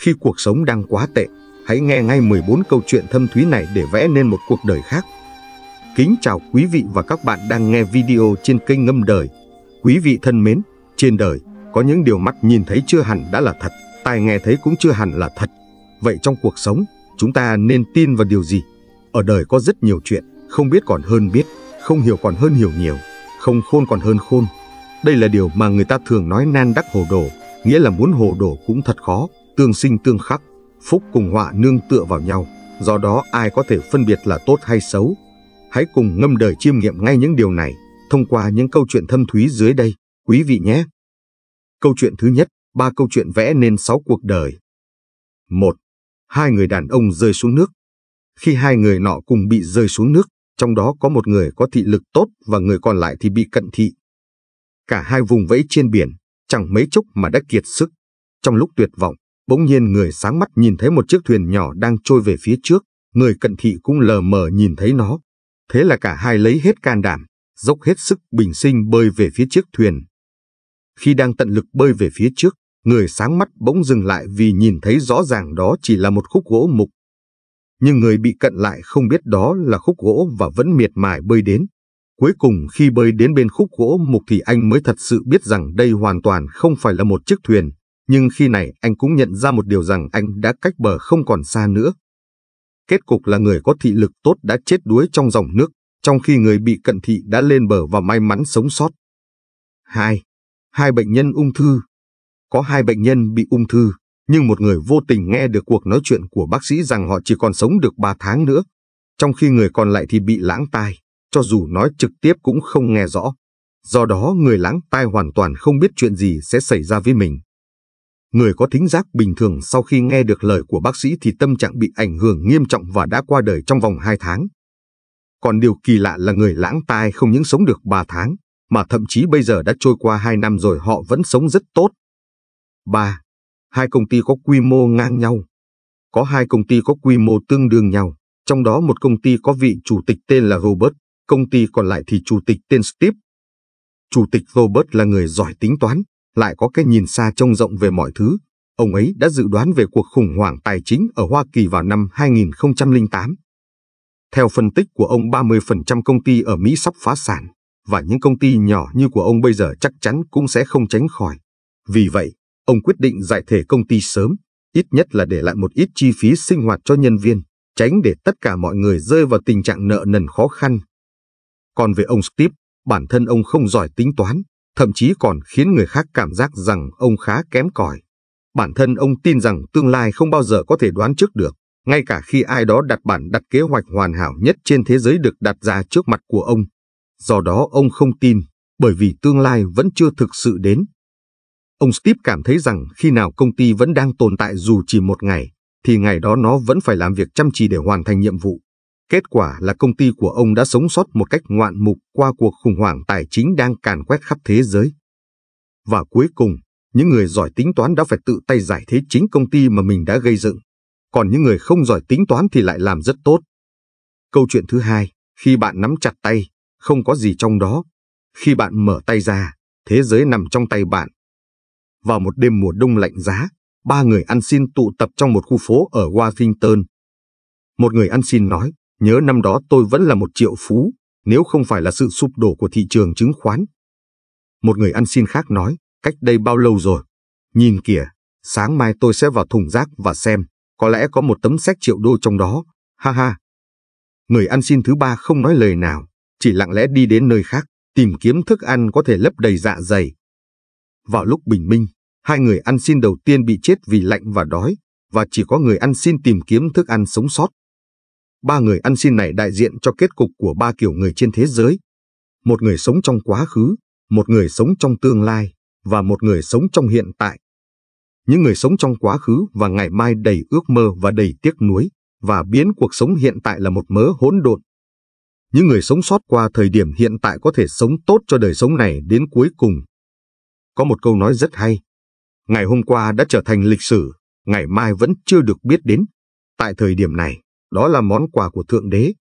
Khi cuộc sống đang quá tệ, hãy nghe ngay 14 câu chuyện thâm thúy này để vẽ nên một cuộc đời khác. Kính chào quý vị và các bạn đang nghe video trên kênh Ngâm Đời. Quý vị thân mến, trên đời, có những điều mắt nhìn thấy chưa hẳn đã là thật, tai nghe thấy cũng chưa hẳn là thật. Vậy trong cuộc sống, chúng ta nên tin vào điều gì? Ở đời có rất nhiều chuyện, không biết còn hơn biết, không hiểu còn hơn hiểu nhiều, không khôn còn hơn khôn. Đây là điều mà người ta thường nói nan đắc hồ đồ, nghĩa là muốn hồ đồ cũng thật khó tương sinh tương khắc, phúc cùng họa nương tựa vào nhau, do đó ai có thể phân biệt là tốt hay xấu. Hãy cùng ngâm đời chiêm nghiệm ngay những điều này, thông qua những câu chuyện thâm thúy dưới đây, quý vị nhé. Câu chuyện thứ nhất, ba câu chuyện vẽ nên sáu cuộc đời. Một, Hai người đàn ông rơi xuống nước. Khi hai người nọ cùng bị rơi xuống nước, trong đó có một người có thị lực tốt và người còn lại thì bị cận thị. Cả hai vùng vẫy trên biển, chẳng mấy chốc mà đã kiệt sức. Trong lúc tuyệt vọng, Bỗng nhiên người sáng mắt nhìn thấy một chiếc thuyền nhỏ đang trôi về phía trước, người cận thị cũng lờ mờ nhìn thấy nó. Thế là cả hai lấy hết can đảm, dốc hết sức bình sinh bơi về phía chiếc thuyền. Khi đang tận lực bơi về phía trước, người sáng mắt bỗng dừng lại vì nhìn thấy rõ ràng đó chỉ là một khúc gỗ mục. Nhưng người bị cận lại không biết đó là khúc gỗ và vẫn miệt mài bơi đến. Cuối cùng khi bơi đến bên khúc gỗ mục thì anh mới thật sự biết rằng đây hoàn toàn không phải là một chiếc thuyền, nhưng khi này anh cũng nhận ra một điều rằng anh đã cách bờ không còn xa nữa. Kết cục là người có thị lực tốt đã chết đuối trong dòng nước, trong khi người bị cận thị đã lên bờ và may mắn sống sót. 2. Hai bệnh nhân ung thư Có hai bệnh nhân bị ung thư, nhưng một người vô tình nghe được cuộc nói chuyện của bác sĩ rằng họ chỉ còn sống được 3 tháng nữa, trong khi người còn lại thì bị lãng tai, cho dù nói trực tiếp cũng không nghe rõ. Do đó người lãng tai hoàn toàn không biết chuyện gì sẽ xảy ra với mình. Người có thính giác bình thường sau khi nghe được lời của bác sĩ thì tâm trạng bị ảnh hưởng nghiêm trọng và đã qua đời trong vòng 2 tháng. Còn điều kỳ lạ là người lãng tai không những sống được 3 tháng, mà thậm chí bây giờ đã trôi qua 2 năm rồi họ vẫn sống rất tốt. 3. Hai công ty có quy mô ngang nhau. Có hai công ty có quy mô tương đương nhau, trong đó một công ty có vị chủ tịch tên là Robert, công ty còn lại thì chủ tịch tên Steve. Chủ tịch Robert là người giỏi tính toán, lại có cái nhìn xa trông rộng về mọi thứ. Ông ấy đã dự đoán về cuộc khủng hoảng tài chính ở Hoa Kỳ vào năm 2008. Theo phân tích của ông, 30% công ty ở Mỹ sắp phá sản, và những công ty nhỏ như của ông bây giờ chắc chắn cũng sẽ không tránh khỏi. Vì vậy, ông quyết định giải thể công ty sớm, ít nhất là để lại một ít chi phí sinh hoạt cho nhân viên, tránh để tất cả mọi người rơi vào tình trạng nợ nần khó khăn. Còn về ông Steve, bản thân ông không giỏi tính toán, thậm chí còn khiến người khác cảm giác rằng ông khá kém cỏi. Bản thân ông tin rằng tương lai không bao giờ có thể đoán trước được, ngay cả khi ai đó đặt bản đặt kế hoạch hoàn hảo nhất trên thế giới được đặt ra trước mặt của ông. Do đó ông không tin, bởi vì tương lai vẫn chưa thực sự đến. Ông Steve cảm thấy rằng khi nào công ty vẫn đang tồn tại dù chỉ một ngày, thì ngày đó nó vẫn phải làm việc chăm chỉ để hoàn thành nhiệm vụ. Kết quả là công ty của ông đã sống sót một cách ngoạn mục qua cuộc khủng hoảng tài chính đang càn quét khắp thế giới. Và cuối cùng, những người giỏi tính toán đã phải tự tay giải thế chính công ty mà mình đã gây dựng. Còn những người không giỏi tính toán thì lại làm rất tốt. Câu chuyện thứ hai, khi bạn nắm chặt tay, không có gì trong đó. Khi bạn mở tay ra, thế giới nằm trong tay bạn. Vào một đêm mùa đông lạnh giá, ba người ăn xin tụ tập trong một khu phố ở Washington. Một người ăn xin nói, Nhớ năm đó tôi vẫn là một triệu phú, nếu không phải là sự sụp đổ của thị trường chứng khoán. Một người ăn xin khác nói, cách đây bao lâu rồi? Nhìn kìa, sáng mai tôi sẽ vào thùng rác và xem, có lẽ có một tấm sách triệu đô trong đó, ha ha. Người ăn xin thứ ba không nói lời nào, chỉ lặng lẽ đi đến nơi khác, tìm kiếm thức ăn có thể lấp đầy dạ dày. Vào lúc bình minh, hai người ăn xin đầu tiên bị chết vì lạnh và đói, và chỉ có người ăn xin tìm kiếm thức ăn sống sót. Ba người ăn xin này đại diện cho kết cục của ba kiểu người trên thế giới. Một người sống trong quá khứ, một người sống trong tương lai và một người sống trong hiện tại. Những người sống trong quá khứ và ngày mai đầy ước mơ và đầy tiếc nuối và biến cuộc sống hiện tại là một mớ hỗn độn. Những người sống sót qua thời điểm hiện tại có thể sống tốt cho đời sống này đến cuối cùng. Có một câu nói rất hay. Ngày hôm qua đã trở thành lịch sử, ngày mai vẫn chưa được biết đến. Tại thời điểm này, đó là món quà của Thượng Đế.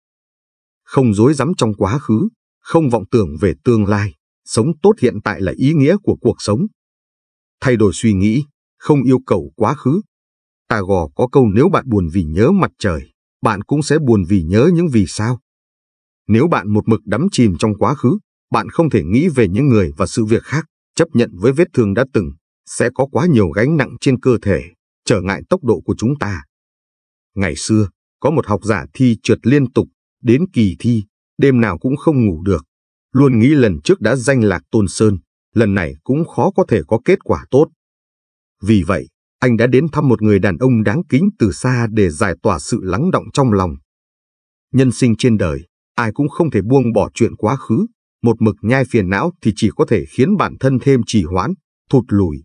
Không dối rắm trong quá khứ, không vọng tưởng về tương lai, sống tốt hiện tại là ý nghĩa của cuộc sống. Thay đổi suy nghĩ, không yêu cầu quá khứ. Tà gò có câu nếu bạn buồn vì nhớ mặt trời, bạn cũng sẽ buồn vì nhớ những vì sao. Nếu bạn một mực đắm chìm trong quá khứ, bạn không thể nghĩ về những người và sự việc khác, chấp nhận với vết thương đã từng, sẽ có quá nhiều gánh nặng trên cơ thể, trở ngại tốc độ của chúng ta. Ngày xưa, có một học giả thi trượt liên tục, đến kỳ thi, đêm nào cũng không ngủ được. Luôn nghĩ lần trước đã danh lạc Tôn Sơn, lần này cũng khó có thể có kết quả tốt. Vì vậy, anh đã đến thăm một người đàn ông đáng kính từ xa để giải tỏa sự lắng động trong lòng. Nhân sinh trên đời, ai cũng không thể buông bỏ chuyện quá khứ, một mực nhai phiền não thì chỉ có thể khiến bản thân thêm trì hoãn, thụt lùi.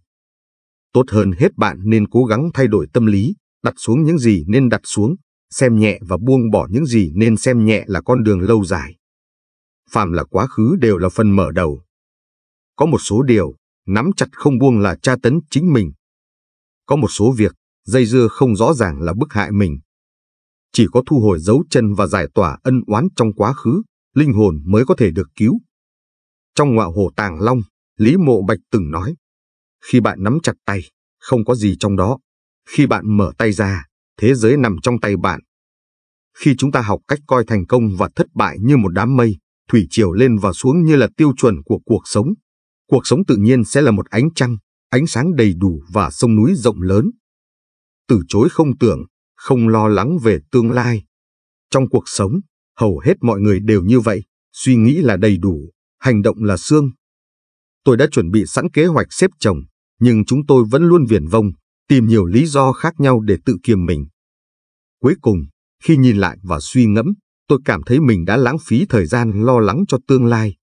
Tốt hơn hết bạn nên cố gắng thay đổi tâm lý, đặt xuống những gì nên đặt xuống, xem nhẹ và buông bỏ những gì nên xem nhẹ là con đường lâu dài. phạm là quá khứ đều là phần mở đầu. Có một số điều, nắm chặt không buông là tra tấn chính mình. Có một số việc, dây dưa không rõ ràng là bức hại mình. Chỉ có thu hồi dấu chân và giải tỏa ân oán trong quá khứ, linh hồn mới có thể được cứu. Trong ngọa hồ Tàng Long, Lý Mộ Bạch từng nói, khi bạn nắm chặt tay, không có gì trong đó. Khi bạn mở tay ra, thế giới nằm trong tay bạn. Khi chúng ta học cách coi thành công và thất bại như một đám mây, thủy triều lên và xuống như là tiêu chuẩn của cuộc sống, cuộc sống tự nhiên sẽ là một ánh trăng, ánh sáng đầy đủ và sông núi rộng lớn. Từ chối không tưởng, không lo lắng về tương lai. Trong cuộc sống, hầu hết mọi người đều như vậy, suy nghĩ là đầy đủ, hành động là xương. Tôi đã chuẩn bị sẵn kế hoạch xếp chồng, nhưng chúng tôi vẫn luôn viển vông, tìm nhiều lý do khác nhau để tự kiềm mình. Cuối cùng, khi nhìn lại và suy ngẫm, tôi cảm thấy mình đã lãng phí thời gian lo lắng cho tương lai.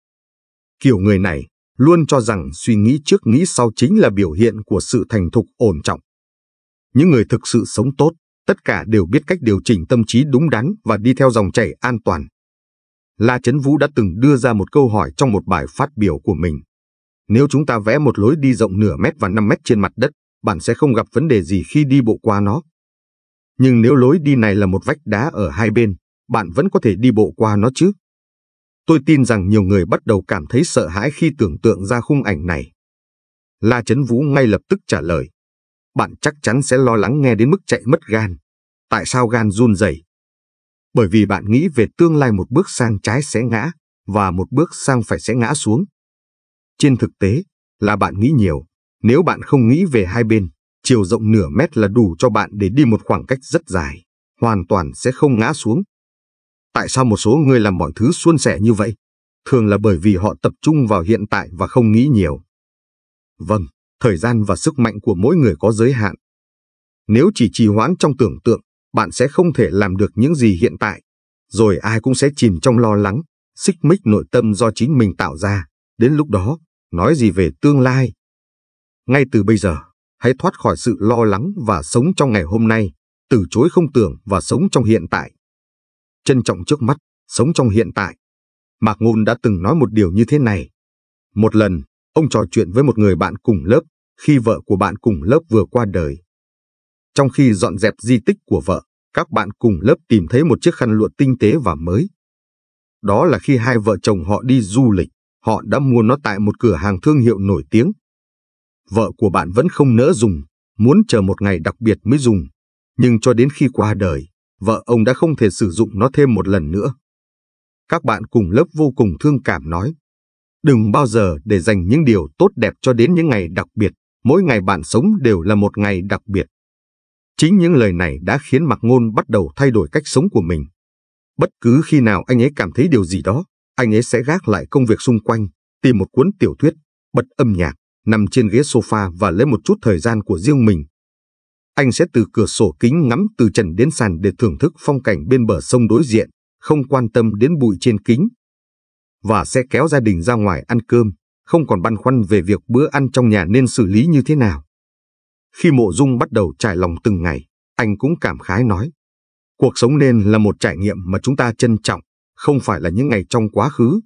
Kiểu người này luôn cho rằng suy nghĩ trước nghĩ sau chính là biểu hiện của sự thành thục ổn trọng. Những người thực sự sống tốt, tất cả đều biết cách điều chỉnh tâm trí đúng đắn và đi theo dòng chảy an toàn. La Trấn Vũ đã từng đưa ra một câu hỏi trong một bài phát biểu của mình. Nếu chúng ta vẽ một lối đi rộng nửa mét và 5 mét trên mặt đất, bạn sẽ không gặp vấn đề gì khi đi bộ qua nó. Nhưng nếu lối đi này là một vách đá ở hai bên, bạn vẫn có thể đi bộ qua nó chứ. Tôi tin rằng nhiều người bắt đầu cảm thấy sợ hãi khi tưởng tượng ra khung ảnh này. La Trấn Vũ ngay lập tức trả lời. Bạn chắc chắn sẽ lo lắng nghe đến mức chạy mất gan. Tại sao gan run rẩy? Bởi vì bạn nghĩ về tương lai một bước sang trái sẽ ngã và một bước sang phải sẽ ngã xuống. Trên thực tế, là bạn nghĩ nhiều. Nếu bạn không nghĩ về hai bên, chiều rộng nửa mét là đủ cho bạn để đi một khoảng cách rất dài, hoàn toàn sẽ không ngã xuống. Tại sao một số người làm mọi thứ suôn sẻ như vậy? Thường là bởi vì họ tập trung vào hiện tại và không nghĩ nhiều. Vâng, thời gian và sức mạnh của mỗi người có giới hạn. Nếu chỉ trì hoãn trong tưởng tượng, bạn sẽ không thể làm được những gì hiện tại. Rồi ai cũng sẽ chìm trong lo lắng, xích mích nội tâm do chính mình tạo ra. Đến lúc đó, nói gì về tương lai, ngay từ bây giờ, hãy thoát khỏi sự lo lắng và sống trong ngày hôm nay, từ chối không tưởng và sống trong hiện tại. Trân trọng trước mắt, sống trong hiện tại. Mạc Ngôn đã từng nói một điều như thế này. Một lần, ông trò chuyện với một người bạn cùng lớp khi vợ của bạn cùng lớp vừa qua đời. Trong khi dọn dẹp di tích của vợ, các bạn cùng lớp tìm thấy một chiếc khăn lụa tinh tế và mới. Đó là khi hai vợ chồng họ đi du lịch, họ đã mua nó tại một cửa hàng thương hiệu nổi tiếng vợ của bạn vẫn không nỡ dùng, muốn chờ một ngày đặc biệt mới dùng. Nhưng cho đến khi qua đời, vợ ông đã không thể sử dụng nó thêm một lần nữa. Các bạn cùng lớp vô cùng thương cảm nói, đừng bao giờ để dành những điều tốt đẹp cho đến những ngày đặc biệt, mỗi ngày bạn sống đều là một ngày đặc biệt. Chính những lời này đã khiến Mạc Ngôn bắt đầu thay đổi cách sống của mình. Bất cứ khi nào anh ấy cảm thấy điều gì đó, anh ấy sẽ gác lại công việc xung quanh, tìm một cuốn tiểu thuyết, bật âm nhạc, nằm trên ghế sofa và lấy một chút thời gian của riêng mình. Anh sẽ từ cửa sổ kính ngắm từ trần đến sàn để thưởng thức phong cảnh bên bờ sông đối diện, không quan tâm đến bụi trên kính. Và sẽ kéo gia đình ra ngoài ăn cơm, không còn băn khoăn về việc bữa ăn trong nhà nên xử lý như thế nào. Khi mộ dung bắt đầu trải lòng từng ngày, anh cũng cảm khái nói. Cuộc sống nên là một trải nghiệm mà chúng ta trân trọng, không phải là những ngày trong quá khứ.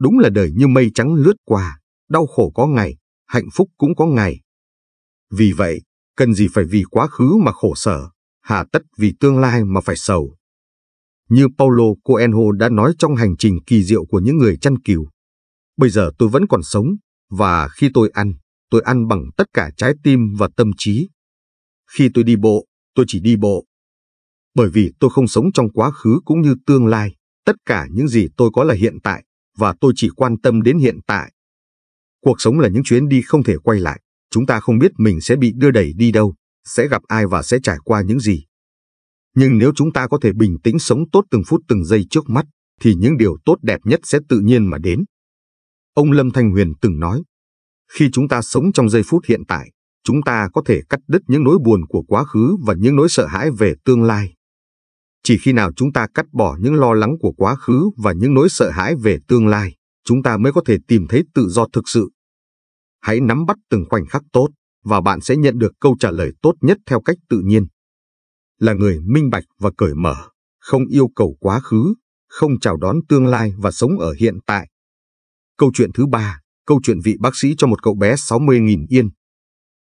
Đúng là đời như mây trắng lướt qua, đau khổ có ngày, hạnh phúc cũng có ngày. Vì vậy, cần gì phải vì quá khứ mà khổ sở, hà tất vì tương lai mà phải sầu. Như Paulo Coelho đã nói trong hành trình kỳ diệu của những người chăn cừu, bây giờ tôi vẫn còn sống, và khi tôi ăn, tôi ăn bằng tất cả trái tim và tâm trí. Khi tôi đi bộ, tôi chỉ đi bộ. Bởi vì tôi không sống trong quá khứ cũng như tương lai, tất cả những gì tôi có là hiện tại, và tôi chỉ quan tâm đến hiện tại. Cuộc sống là những chuyến đi không thể quay lại, chúng ta không biết mình sẽ bị đưa đẩy đi đâu, sẽ gặp ai và sẽ trải qua những gì. Nhưng nếu chúng ta có thể bình tĩnh sống tốt từng phút từng giây trước mắt, thì những điều tốt đẹp nhất sẽ tự nhiên mà đến. Ông Lâm Thanh Huyền từng nói, khi chúng ta sống trong giây phút hiện tại, chúng ta có thể cắt đứt những nỗi buồn của quá khứ và những nỗi sợ hãi về tương lai. Chỉ khi nào chúng ta cắt bỏ những lo lắng của quá khứ và những nỗi sợ hãi về tương lai, chúng ta mới có thể tìm thấy tự do thực sự. Hãy nắm bắt từng khoảnh khắc tốt và bạn sẽ nhận được câu trả lời tốt nhất theo cách tự nhiên. Là người minh bạch và cởi mở, không yêu cầu quá khứ, không chào đón tương lai và sống ở hiện tại. Câu chuyện thứ ba, câu chuyện vị bác sĩ cho một cậu bé 60.000 yên.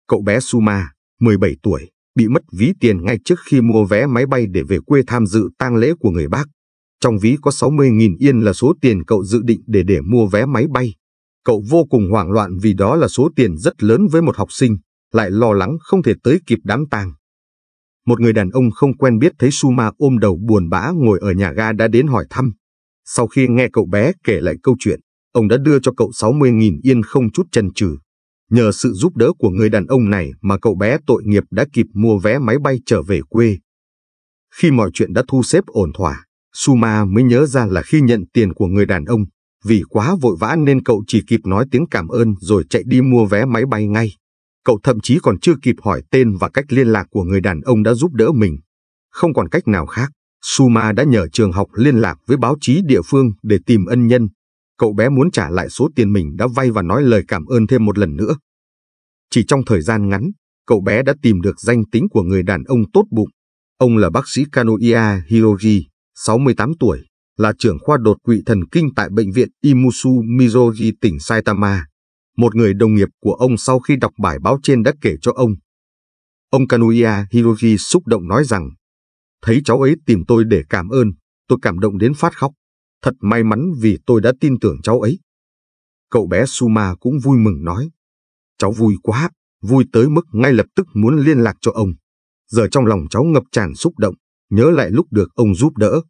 Cậu bé Suma, 17 tuổi, bị mất ví tiền ngay trước khi mua vé máy bay để về quê tham dự tang lễ của người bác. Trong ví có 60.000 yên là số tiền cậu dự định để để mua vé máy bay. Cậu vô cùng hoảng loạn vì đó là số tiền rất lớn với một học sinh, lại lo lắng không thể tới kịp đám tang. Một người đàn ông không quen biết thấy Suma ôm đầu buồn bã ngồi ở nhà ga đã đến hỏi thăm. Sau khi nghe cậu bé kể lại câu chuyện, ông đã đưa cho cậu 60.000 yên không chút chần chừ. Nhờ sự giúp đỡ của người đàn ông này mà cậu bé tội nghiệp đã kịp mua vé máy bay trở về quê. Khi mọi chuyện đã thu xếp ổn thỏa, Suma mới nhớ ra là khi nhận tiền của người đàn ông, vì quá vội vã nên cậu chỉ kịp nói tiếng cảm ơn rồi chạy đi mua vé máy bay ngay. Cậu thậm chí còn chưa kịp hỏi tên và cách liên lạc của người đàn ông đã giúp đỡ mình. Không còn cách nào khác, Suma đã nhờ trường học liên lạc với báo chí địa phương để tìm ân nhân. Cậu bé muốn trả lại số tiền mình đã vay và nói lời cảm ơn thêm một lần nữa. Chỉ trong thời gian ngắn, cậu bé đã tìm được danh tính của người đàn ông tốt bụng. Ông là bác sĩ Kanoia Hiroji, 68 tuổi, là trưởng khoa đột quỵ thần kinh tại bệnh viện Imusu Mizoji tỉnh Saitama. Một người đồng nghiệp của ông sau khi đọc bài báo trên đã kể cho ông. Ông Kanuya Hiroji xúc động nói rằng, thấy cháu ấy tìm tôi để cảm ơn, tôi cảm động đến phát khóc. Thật may mắn vì tôi đã tin tưởng cháu ấy. Cậu bé Suma cũng vui mừng nói, cháu vui quá, vui tới mức ngay lập tức muốn liên lạc cho ông. Giờ trong lòng cháu ngập tràn xúc động, nhớ lại lúc được ông giúp đỡ.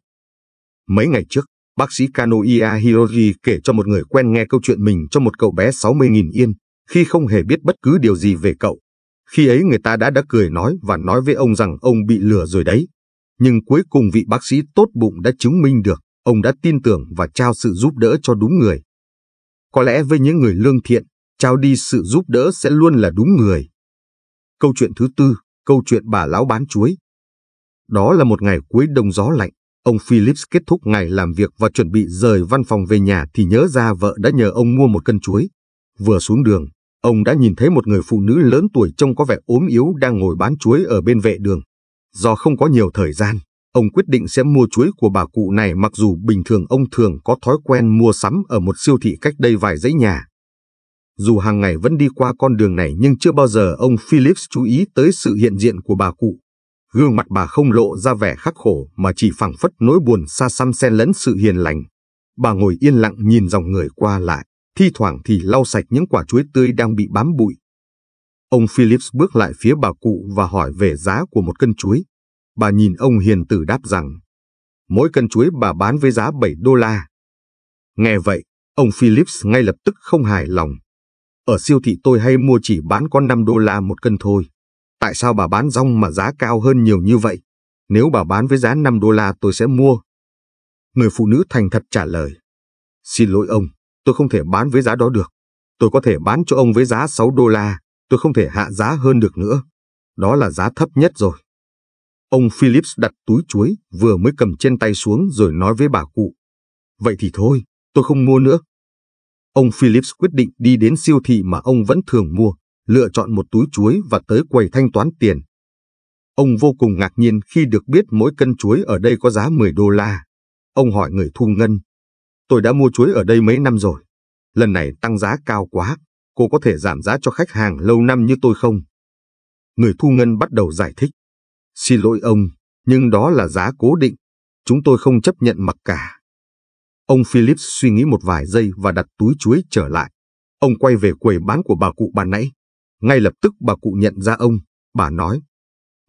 Mấy ngày trước, bác sĩ Kanoia Hiroji kể cho một người quen nghe câu chuyện mình cho một cậu bé 60.000 yên, khi không hề biết bất cứ điều gì về cậu. Khi ấy người ta đã đã cười nói và nói với ông rằng ông bị lừa rồi đấy. Nhưng cuối cùng vị bác sĩ tốt bụng đã chứng minh được, ông đã tin tưởng và trao sự giúp đỡ cho đúng người. Có lẽ với những người lương thiện, trao đi sự giúp đỡ sẽ luôn là đúng người. Câu chuyện thứ tư, câu chuyện bà lão bán chuối, đó là một ngày cuối đông gió lạnh. Ông Phillips kết thúc ngày làm việc và chuẩn bị rời văn phòng về nhà thì nhớ ra vợ đã nhờ ông mua một cân chuối. Vừa xuống đường, ông đã nhìn thấy một người phụ nữ lớn tuổi trông có vẻ ốm yếu đang ngồi bán chuối ở bên vệ đường. Do không có nhiều thời gian, ông quyết định sẽ mua chuối của bà cụ này mặc dù bình thường ông thường có thói quen mua sắm ở một siêu thị cách đây vài dãy nhà. Dù hàng ngày vẫn đi qua con đường này nhưng chưa bao giờ ông Phillips chú ý tới sự hiện diện của bà cụ gương mặt bà không lộ ra vẻ khắc khổ mà chỉ phảng phất nỗi buồn xa xăm xen lẫn sự hiền lành. Bà ngồi yên lặng nhìn dòng người qua lại, thi thoảng thì lau sạch những quả chuối tươi đang bị bám bụi. Ông Phillips bước lại phía bà cụ và hỏi về giá của một cân chuối. Bà nhìn ông hiền tử đáp rằng, mỗi cân chuối bà bán với giá 7 đô la. Nghe vậy, ông Phillips ngay lập tức không hài lòng. Ở siêu thị tôi hay mua chỉ bán có 5 đô la một cân thôi. Tại sao bà bán rong mà giá cao hơn nhiều như vậy? Nếu bà bán với giá 5 đô la tôi sẽ mua. Người phụ nữ thành thật trả lời. Xin lỗi ông, tôi không thể bán với giá đó được. Tôi có thể bán cho ông với giá 6 đô la, tôi không thể hạ giá hơn được nữa. Đó là giá thấp nhất rồi. Ông Phillips đặt túi chuối vừa mới cầm trên tay xuống rồi nói với bà cụ. Vậy thì thôi, tôi không mua nữa. Ông Phillips quyết định đi đến siêu thị mà ông vẫn thường mua, lựa chọn một túi chuối và tới quầy thanh toán tiền. Ông vô cùng ngạc nhiên khi được biết mỗi cân chuối ở đây có giá 10 đô la. Ông hỏi người thu ngân. Tôi đã mua chuối ở đây mấy năm rồi. Lần này tăng giá cao quá. Cô có thể giảm giá cho khách hàng lâu năm như tôi không? Người thu ngân bắt đầu giải thích. Xin lỗi ông, nhưng đó là giá cố định. Chúng tôi không chấp nhận mặc cả. Ông Phillips suy nghĩ một vài giây và đặt túi chuối trở lại. Ông quay về quầy bán của bà cụ bà nãy. Ngay lập tức bà cụ nhận ra ông, bà nói,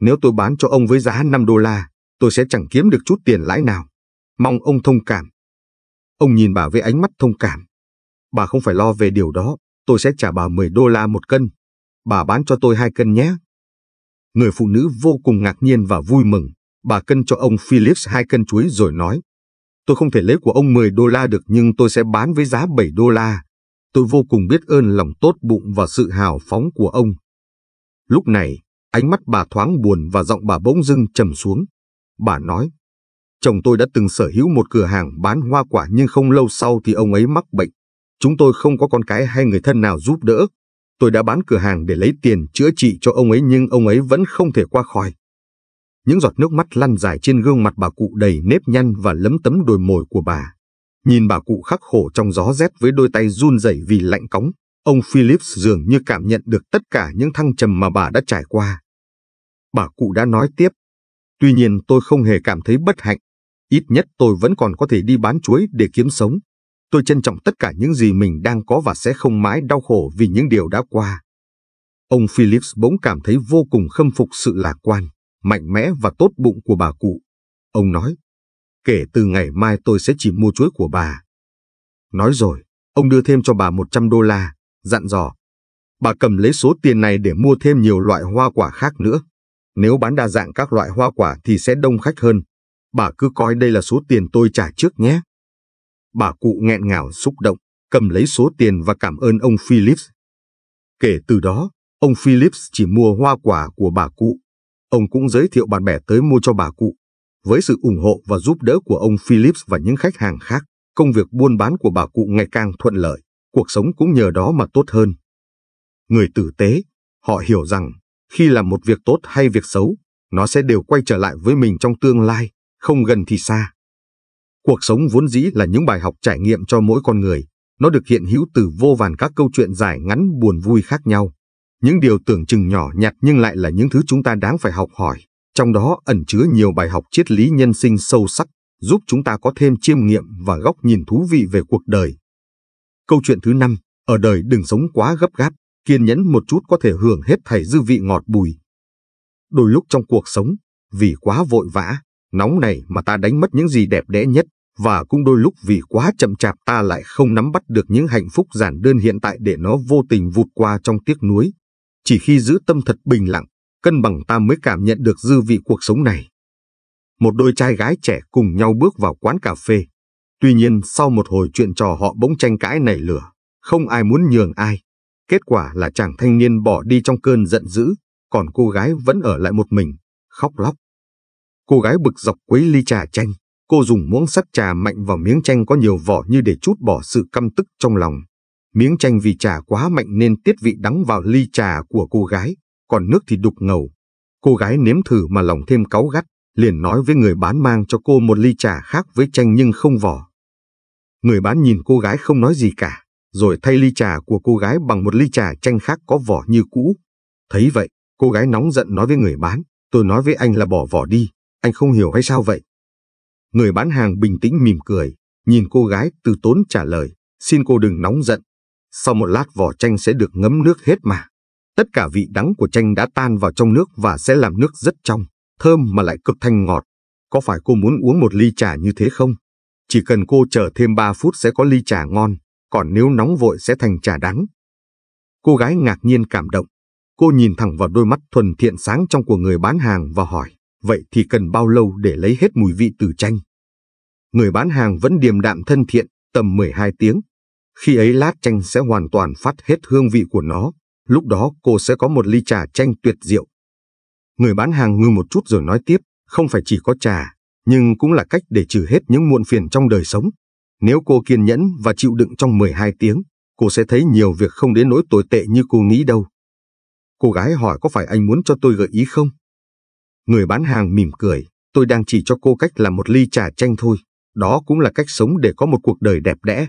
nếu tôi bán cho ông với giá 5 đô la, tôi sẽ chẳng kiếm được chút tiền lãi nào. Mong ông thông cảm. Ông nhìn bà với ánh mắt thông cảm. Bà không phải lo về điều đó, tôi sẽ trả bà 10 đô la một cân. Bà bán cho tôi hai cân nhé. Người phụ nữ vô cùng ngạc nhiên và vui mừng. Bà cân cho ông Phillips hai cân chuối rồi nói. Tôi không thể lấy của ông 10 đô la được nhưng tôi sẽ bán với giá 7 đô la. Tôi vô cùng biết ơn lòng tốt bụng và sự hào phóng của ông. Lúc này, ánh mắt bà thoáng buồn và giọng bà bỗng dưng trầm xuống. Bà nói, chồng tôi đã từng sở hữu một cửa hàng bán hoa quả nhưng không lâu sau thì ông ấy mắc bệnh. Chúng tôi không có con cái hay người thân nào giúp đỡ. Tôi đã bán cửa hàng để lấy tiền chữa trị cho ông ấy nhưng ông ấy vẫn không thể qua khỏi. Những giọt nước mắt lăn dài trên gương mặt bà cụ đầy nếp nhăn và lấm tấm đồi mồi của bà. Nhìn bà cụ khắc khổ trong gió rét với đôi tay run rẩy vì lạnh cóng, ông Phillips dường như cảm nhận được tất cả những thăng trầm mà bà đã trải qua. Bà cụ đã nói tiếp, tuy nhiên tôi không hề cảm thấy bất hạnh, ít nhất tôi vẫn còn có thể đi bán chuối để kiếm sống. Tôi trân trọng tất cả những gì mình đang có và sẽ không mãi đau khổ vì những điều đã qua. Ông Phillips bỗng cảm thấy vô cùng khâm phục sự lạc quan, mạnh mẽ và tốt bụng của bà cụ. Ông nói, kể từ ngày mai tôi sẽ chỉ mua chuối của bà. Nói rồi, ông đưa thêm cho bà 100 đô la, dặn dò. Bà cầm lấy số tiền này để mua thêm nhiều loại hoa quả khác nữa. Nếu bán đa dạng các loại hoa quả thì sẽ đông khách hơn. Bà cứ coi đây là số tiền tôi trả trước nhé. Bà cụ nghẹn ngào xúc động, cầm lấy số tiền và cảm ơn ông Phillips. Kể từ đó, ông Phillips chỉ mua hoa quả của bà cụ. Ông cũng giới thiệu bạn bè tới mua cho bà cụ. Với sự ủng hộ và giúp đỡ của ông Phillips và những khách hàng khác, công việc buôn bán của bà cụ ngày càng thuận lợi, cuộc sống cũng nhờ đó mà tốt hơn. Người tử tế, họ hiểu rằng khi làm một việc tốt hay việc xấu, nó sẽ đều quay trở lại với mình trong tương lai, không gần thì xa. Cuộc sống vốn dĩ là những bài học trải nghiệm cho mỗi con người, nó được hiện hữu từ vô vàn các câu chuyện dài ngắn buồn vui khác nhau. Những điều tưởng chừng nhỏ nhặt nhưng lại là những thứ chúng ta đáng phải học hỏi trong đó ẩn chứa nhiều bài học triết lý nhân sinh sâu sắc, giúp chúng ta có thêm chiêm nghiệm và góc nhìn thú vị về cuộc đời. Câu chuyện thứ năm, ở đời đừng sống quá gấp gáp, kiên nhẫn một chút có thể hưởng hết thảy dư vị ngọt bùi. Đôi lúc trong cuộc sống, vì quá vội vã, nóng này mà ta đánh mất những gì đẹp đẽ nhất, và cũng đôi lúc vì quá chậm chạp ta lại không nắm bắt được những hạnh phúc giản đơn hiện tại để nó vô tình vụt qua trong tiếc nuối. Chỉ khi giữ tâm thật bình lặng, cân bằng ta mới cảm nhận được dư vị cuộc sống này. Một đôi trai gái trẻ cùng nhau bước vào quán cà phê. Tuy nhiên sau một hồi chuyện trò họ bỗng tranh cãi nảy lửa, không ai muốn nhường ai. Kết quả là chàng thanh niên bỏ đi trong cơn giận dữ, còn cô gái vẫn ở lại một mình, khóc lóc. Cô gái bực dọc quấy ly trà chanh, cô dùng muỗng sắt trà mạnh vào miếng chanh có nhiều vỏ như để chút bỏ sự căm tức trong lòng. Miếng chanh vì trà quá mạnh nên tiết vị đắng vào ly trà của cô gái, còn nước thì đục ngầu. Cô gái nếm thử mà lòng thêm cáu gắt, liền nói với người bán mang cho cô một ly trà khác với chanh nhưng không vỏ. Người bán nhìn cô gái không nói gì cả, rồi thay ly trà của cô gái bằng một ly trà chanh khác có vỏ như cũ. Thấy vậy, cô gái nóng giận nói với người bán, tôi nói với anh là bỏ vỏ đi, anh không hiểu hay sao vậy? Người bán hàng bình tĩnh mỉm cười, nhìn cô gái từ tốn trả lời, xin cô đừng nóng giận. Sau một lát vỏ chanh sẽ được ngấm nước hết mà. Tất cả vị đắng của chanh đã tan vào trong nước và sẽ làm nước rất trong, thơm mà lại cực thanh ngọt. Có phải cô muốn uống một ly trà như thế không? Chỉ cần cô chờ thêm 3 phút sẽ có ly trà ngon, còn nếu nóng vội sẽ thành trà đắng. Cô gái ngạc nhiên cảm động. Cô nhìn thẳng vào đôi mắt thuần thiện sáng trong của người bán hàng và hỏi, vậy thì cần bao lâu để lấy hết mùi vị từ chanh? Người bán hàng vẫn điềm đạm thân thiện, tầm 12 tiếng. Khi ấy lát chanh sẽ hoàn toàn phát hết hương vị của nó, lúc đó cô sẽ có một ly trà chanh tuyệt diệu. Người bán hàng ngưng một chút rồi nói tiếp, không phải chỉ có trà, nhưng cũng là cách để trừ hết những muộn phiền trong đời sống. Nếu cô kiên nhẫn và chịu đựng trong 12 tiếng, cô sẽ thấy nhiều việc không đến nỗi tồi tệ như cô nghĩ đâu. Cô gái hỏi có phải anh muốn cho tôi gợi ý không? Người bán hàng mỉm cười, tôi đang chỉ cho cô cách làm một ly trà chanh thôi. Đó cũng là cách sống để có một cuộc đời đẹp đẽ.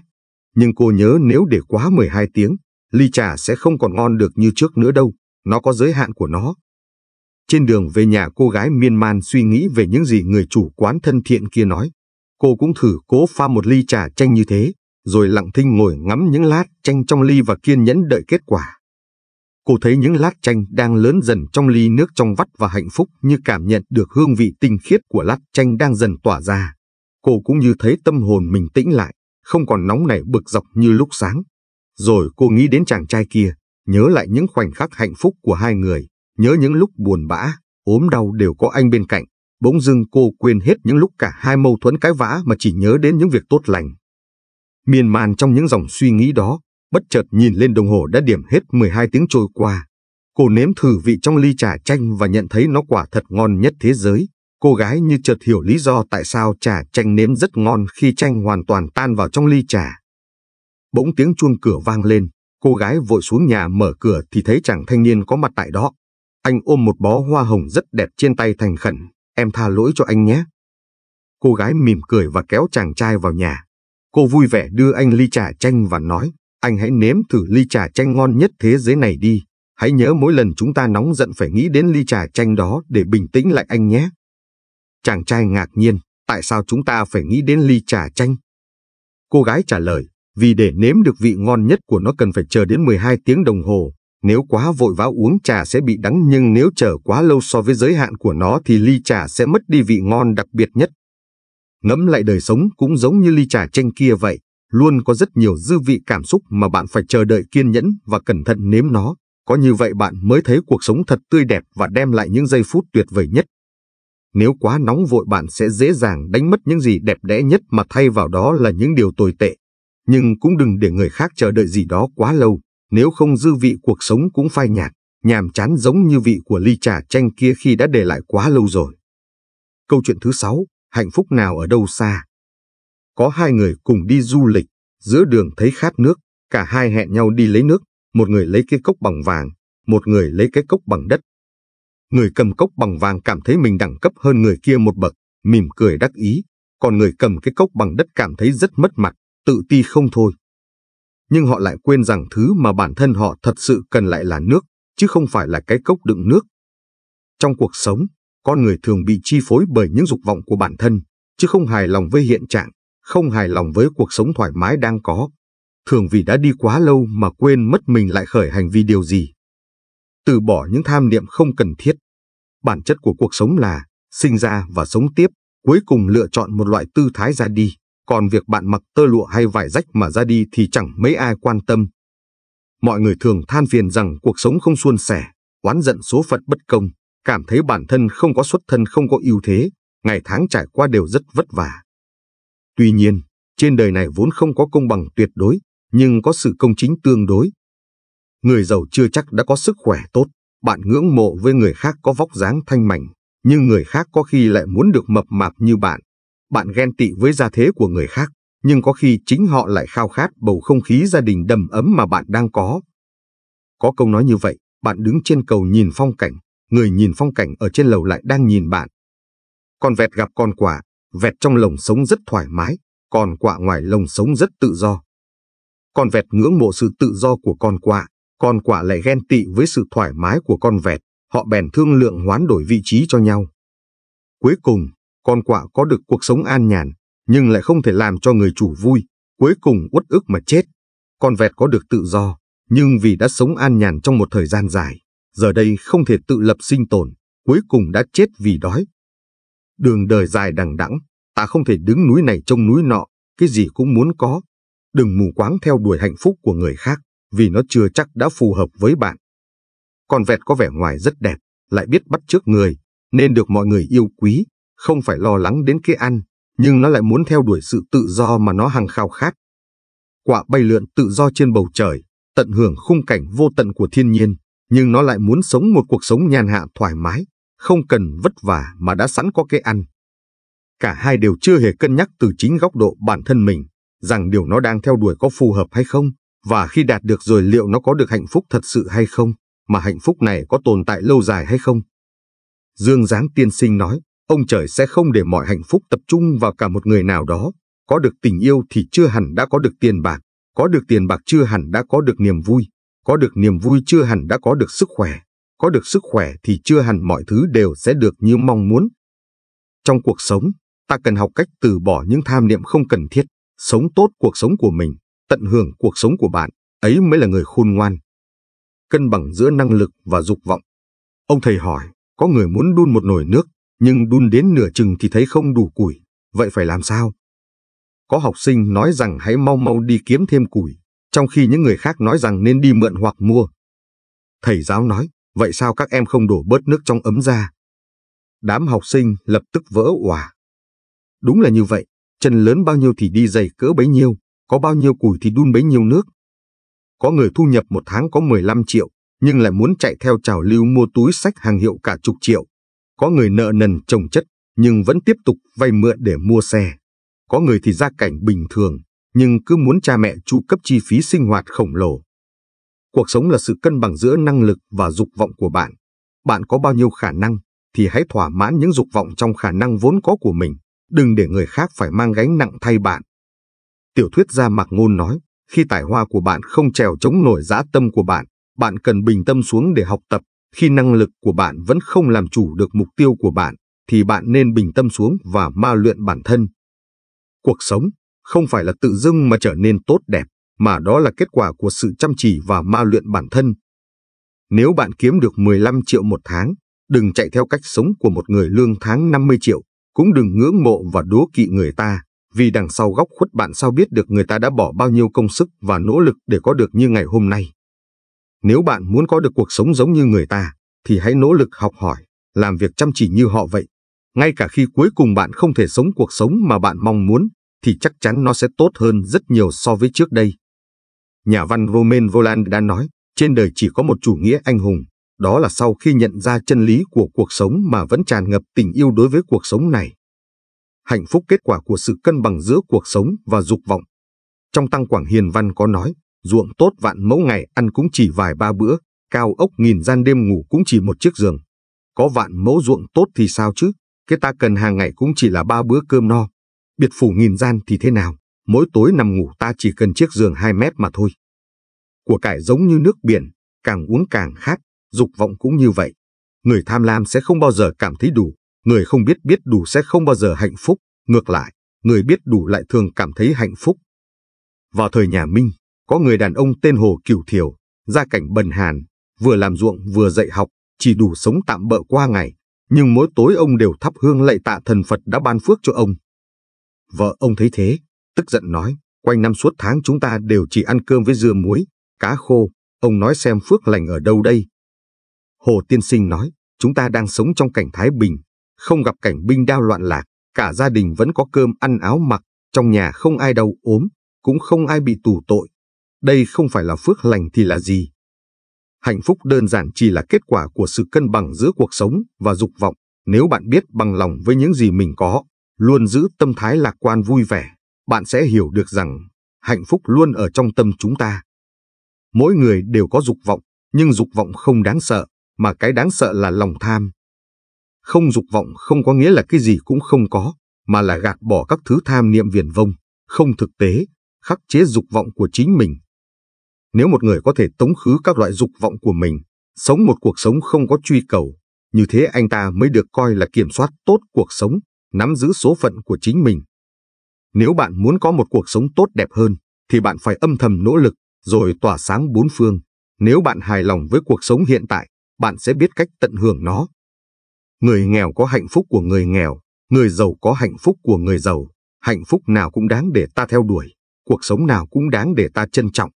Nhưng cô nhớ nếu để quá 12 tiếng, ly trà sẽ không còn ngon được như trước nữa đâu, nó có giới hạn của nó. Trên đường về nhà cô gái miên man suy nghĩ về những gì người chủ quán thân thiện kia nói. Cô cũng thử cố pha một ly trà chanh như thế, rồi lặng thinh ngồi ngắm những lát chanh trong ly và kiên nhẫn đợi kết quả. Cô thấy những lát chanh đang lớn dần trong ly nước trong vắt và hạnh phúc như cảm nhận được hương vị tinh khiết của lát chanh đang dần tỏa ra. Cô cũng như thấy tâm hồn mình tĩnh lại, không còn nóng nảy bực dọc như lúc sáng. Rồi cô nghĩ đến chàng trai kia, nhớ lại những khoảnh khắc hạnh phúc của hai người, nhớ những lúc buồn bã, ốm đau đều có anh bên cạnh. Bỗng dưng cô quên hết những lúc cả hai mâu thuẫn cái vã mà chỉ nhớ đến những việc tốt lành. Miên man trong những dòng suy nghĩ đó, bất chợt nhìn lên đồng hồ đã điểm hết 12 tiếng trôi qua. Cô nếm thử vị trong ly trà chanh và nhận thấy nó quả thật ngon nhất thế giới. Cô gái như chợt hiểu lý do tại sao trà chanh nếm rất ngon khi chanh hoàn toàn tan vào trong ly trà. Bỗng tiếng chuông cửa vang lên, cô gái vội xuống nhà mở cửa thì thấy chàng thanh niên có mặt tại đó. Anh ôm một bó hoa hồng rất đẹp trên tay thành khẩn, em tha lỗi cho anh nhé. Cô gái mỉm cười và kéo chàng trai vào nhà. Cô vui vẻ đưa anh ly trà chanh và nói, anh hãy nếm thử ly trà chanh ngon nhất thế giới này đi. Hãy nhớ mỗi lần chúng ta nóng giận phải nghĩ đến ly trà chanh đó để bình tĩnh lại anh nhé. Chàng trai ngạc nhiên, tại sao chúng ta phải nghĩ đến ly trà chanh? Cô gái trả lời, vì để nếm được vị ngon nhất của nó cần phải chờ đến 12 tiếng đồng hồ. Nếu quá vội vã uống trà sẽ bị đắng nhưng nếu chờ quá lâu so với giới hạn của nó thì ly trà sẽ mất đi vị ngon đặc biệt nhất. Ngẫm lại đời sống cũng giống như ly trà chanh kia vậy, luôn có rất nhiều dư vị cảm xúc mà bạn phải chờ đợi kiên nhẫn và cẩn thận nếm nó. Có như vậy bạn mới thấy cuộc sống thật tươi đẹp và đem lại những giây phút tuyệt vời nhất. Nếu quá nóng vội bạn sẽ dễ dàng đánh mất những gì đẹp đẽ nhất mà thay vào đó là những điều tồi tệ nhưng cũng đừng để người khác chờ đợi gì đó quá lâu, nếu không dư vị cuộc sống cũng phai nhạt, nhàm chán giống như vị của ly trà chanh kia khi đã để lại quá lâu rồi. Câu chuyện thứ sáu, hạnh phúc nào ở đâu xa. Có hai người cùng đi du lịch, giữa đường thấy khát nước, cả hai hẹn nhau đi lấy nước, một người lấy cái cốc bằng vàng, một người lấy cái cốc bằng đất. Người cầm cốc bằng vàng cảm thấy mình đẳng cấp hơn người kia một bậc, mỉm cười đắc ý, còn người cầm cái cốc bằng đất cảm thấy rất mất mặt, tự ti không thôi. Nhưng họ lại quên rằng thứ mà bản thân họ thật sự cần lại là nước, chứ không phải là cái cốc đựng nước. Trong cuộc sống, con người thường bị chi phối bởi những dục vọng của bản thân, chứ không hài lòng với hiện trạng, không hài lòng với cuộc sống thoải mái đang có. Thường vì đã đi quá lâu mà quên mất mình lại khởi hành vi điều gì. Từ bỏ những tham niệm không cần thiết. Bản chất của cuộc sống là sinh ra và sống tiếp, cuối cùng lựa chọn một loại tư thái ra đi còn việc bạn mặc tơ lụa hay vải rách mà ra đi thì chẳng mấy ai quan tâm. Mọi người thường than phiền rằng cuộc sống không suôn sẻ, oán giận số phận bất công, cảm thấy bản thân không có xuất thân không có ưu thế, ngày tháng trải qua đều rất vất vả. Tuy nhiên, trên đời này vốn không có công bằng tuyệt đối, nhưng có sự công chính tương đối. Người giàu chưa chắc đã có sức khỏe tốt, bạn ngưỡng mộ với người khác có vóc dáng thanh mảnh, nhưng người khác có khi lại muốn được mập mạp như bạn bạn ghen tị với gia thế của người khác, nhưng có khi chính họ lại khao khát bầu không khí gia đình đầm ấm mà bạn đang có. Có câu nói như vậy, bạn đứng trên cầu nhìn phong cảnh, người nhìn phong cảnh ở trên lầu lại đang nhìn bạn. Con vẹt gặp con quả, vẹt trong lồng sống rất thoải mái, còn quả ngoài lồng sống rất tự do. Con vẹt ngưỡng mộ sự tự do của con quả, con quả lại ghen tị với sự thoải mái của con vẹt, họ bèn thương lượng hoán đổi vị trí cho nhau. Cuối cùng, con quạ có được cuộc sống an nhàn, nhưng lại không thể làm cho người chủ vui, cuối cùng uất ức mà chết. Con vẹt có được tự do, nhưng vì đã sống an nhàn trong một thời gian dài, giờ đây không thể tự lập sinh tồn, cuối cùng đã chết vì đói. Đường đời dài đằng đẵng, ta không thể đứng núi này trông núi nọ, cái gì cũng muốn có. Đừng mù quáng theo đuổi hạnh phúc của người khác, vì nó chưa chắc đã phù hợp với bạn. Con vẹt có vẻ ngoài rất đẹp, lại biết bắt chước người, nên được mọi người yêu quý, không phải lo lắng đến cái ăn, nhưng nó lại muốn theo đuổi sự tự do mà nó hằng khao khát. Quả bay lượn tự do trên bầu trời, tận hưởng khung cảnh vô tận của thiên nhiên, nhưng nó lại muốn sống một cuộc sống nhàn hạ thoải mái, không cần vất vả mà đã sẵn có cái ăn. Cả hai đều chưa hề cân nhắc từ chính góc độ bản thân mình, rằng điều nó đang theo đuổi có phù hợp hay không, và khi đạt được rồi liệu nó có được hạnh phúc thật sự hay không, mà hạnh phúc này có tồn tại lâu dài hay không. Dương Giáng Tiên Sinh nói, ông trời sẽ không để mọi hạnh phúc tập trung vào cả một người nào đó. Có được tình yêu thì chưa hẳn đã có được tiền bạc, có được tiền bạc chưa hẳn đã có được niềm vui, có được niềm vui chưa hẳn đã có được sức khỏe, có được sức khỏe thì chưa hẳn mọi thứ đều sẽ được như mong muốn. Trong cuộc sống, ta cần học cách từ bỏ những tham niệm không cần thiết, sống tốt cuộc sống của mình, tận hưởng cuộc sống của bạn, ấy mới là người khôn ngoan. Cân bằng giữa năng lực và dục vọng. Ông thầy hỏi, có người muốn đun một nồi nước, nhưng đun đến nửa chừng thì thấy không đủ củi, vậy phải làm sao? Có học sinh nói rằng hãy mau mau đi kiếm thêm củi, trong khi những người khác nói rằng nên đi mượn hoặc mua. Thầy giáo nói, vậy sao các em không đổ bớt nước trong ấm ra? Đám học sinh lập tức vỡ òa. Đúng là như vậy, chân lớn bao nhiêu thì đi giày cỡ bấy nhiêu, có bao nhiêu củi thì đun bấy nhiêu nước. Có người thu nhập một tháng có 15 triệu, nhưng lại muốn chạy theo trào lưu mua túi sách hàng hiệu cả chục triệu. Có người nợ nần trồng chất nhưng vẫn tiếp tục vay mượn để mua xe. Có người thì gia cảnh bình thường nhưng cứ muốn cha mẹ trụ cấp chi phí sinh hoạt khổng lồ. Cuộc sống là sự cân bằng giữa năng lực và dục vọng của bạn. Bạn có bao nhiêu khả năng thì hãy thỏa mãn những dục vọng trong khả năng vốn có của mình, đừng để người khác phải mang gánh nặng thay bạn. Tiểu thuyết gia Mạc Ngôn nói, khi tài hoa của bạn không trèo chống nổi dã tâm của bạn, bạn cần bình tâm xuống để học tập, khi năng lực của bạn vẫn không làm chủ được mục tiêu của bạn, thì bạn nên bình tâm xuống và ma luyện bản thân. Cuộc sống không phải là tự dưng mà trở nên tốt đẹp, mà đó là kết quả của sự chăm chỉ và ma luyện bản thân. Nếu bạn kiếm được 15 triệu một tháng, đừng chạy theo cách sống của một người lương tháng 50 triệu, cũng đừng ngưỡng mộ và đố kỵ người ta, vì đằng sau góc khuất bạn sao biết được người ta đã bỏ bao nhiêu công sức và nỗ lực để có được như ngày hôm nay. Nếu bạn muốn có được cuộc sống giống như người ta, thì hãy nỗ lực học hỏi, làm việc chăm chỉ như họ vậy. Ngay cả khi cuối cùng bạn không thể sống cuộc sống mà bạn mong muốn, thì chắc chắn nó sẽ tốt hơn rất nhiều so với trước đây. Nhà văn Romain Voland đã nói, trên đời chỉ có một chủ nghĩa anh hùng, đó là sau khi nhận ra chân lý của cuộc sống mà vẫn tràn ngập tình yêu đối với cuộc sống này. Hạnh phúc kết quả của sự cân bằng giữa cuộc sống và dục vọng. Trong Tăng Quảng Hiền Văn có nói, ruộng tốt vạn mẫu ngày ăn cũng chỉ vài ba bữa, cao ốc nghìn gian đêm ngủ cũng chỉ một chiếc giường. Có vạn mẫu ruộng tốt thì sao chứ, cái ta cần hàng ngày cũng chỉ là ba bữa cơm no. Biệt phủ nghìn gian thì thế nào, mỗi tối nằm ngủ ta chỉ cần chiếc giường 2 mét mà thôi. Của cải giống như nước biển, càng uống càng khát, dục vọng cũng như vậy. Người tham lam sẽ không bao giờ cảm thấy đủ, người không biết biết đủ sẽ không bao giờ hạnh phúc, ngược lại, người biết đủ lại thường cảm thấy hạnh phúc. Vào thời nhà Minh, có người đàn ông tên Hồ Cửu thiều gia cảnh bần hàn, vừa làm ruộng vừa dạy học, chỉ đủ sống tạm bỡ qua ngày, nhưng mỗi tối ông đều thắp hương lạy tạ thần Phật đã ban phước cho ông. Vợ ông thấy thế, tức giận nói, quanh năm suốt tháng chúng ta đều chỉ ăn cơm với dưa muối, cá khô, ông nói xem phước lành ở đâu đây. Hồ Tiên Sinh nói, chúng ta đang sống trong cảnh thái bình, không gặp cảnh binh đao loạn lạc, cả gia đình vẫn có cơm ăn áo mặc, trong nhà không ai đau ốm, cũng không ai bị tù tội, đây không phải là phước lành thì là gì? Hạnh phúc đơn giản chỉ là kết quả của sự cân bằng giữa cuộc sống và dục vọng. Nếu bạn biết bằng lòng với những gì mình có, luôn giữ tâm thái lạc quan vui vẻ, bạn sẽ hiểu được rằng hạnh phúc luôn ở trong tâm chúng ta. Mỗi người đều có dục vọng, nhưng dục vọng không đáng sợ, mà cái đáng sợ là lòng tham. Không dục vọng không có nghĩa là cái gì cũng không có, mà là gạt bỏ các thứ tham niệm viển vông, không thực tế, khắc chế dục vọng của chính mình, nếu một người có thể tống khứ các loại dục vọng của mình, sống một cuộc sống không có truy cầu, như thế anh ta mới được coi là kiểm soát tốt cuộc sống, nắm giữ số phận của chính mình. Nếu bạn muốn có một cuộc sống tốt đẹp hơn, thì bạn phải âm thầm nỗ lực, rồi tỏa sáng bốn phương. Nếu bạn hài lòng với cuộc sống hiện tại, bạn sẽ biết cách tận hưởng nó. Người nghèo có hạnh phúc của người nghèo, người giàu có hạnh phúc của người giàu. Hạnh phúc nào cũng đáng để ta theo đuổi, cuộc sống nào cũng đáng để ta trân trọng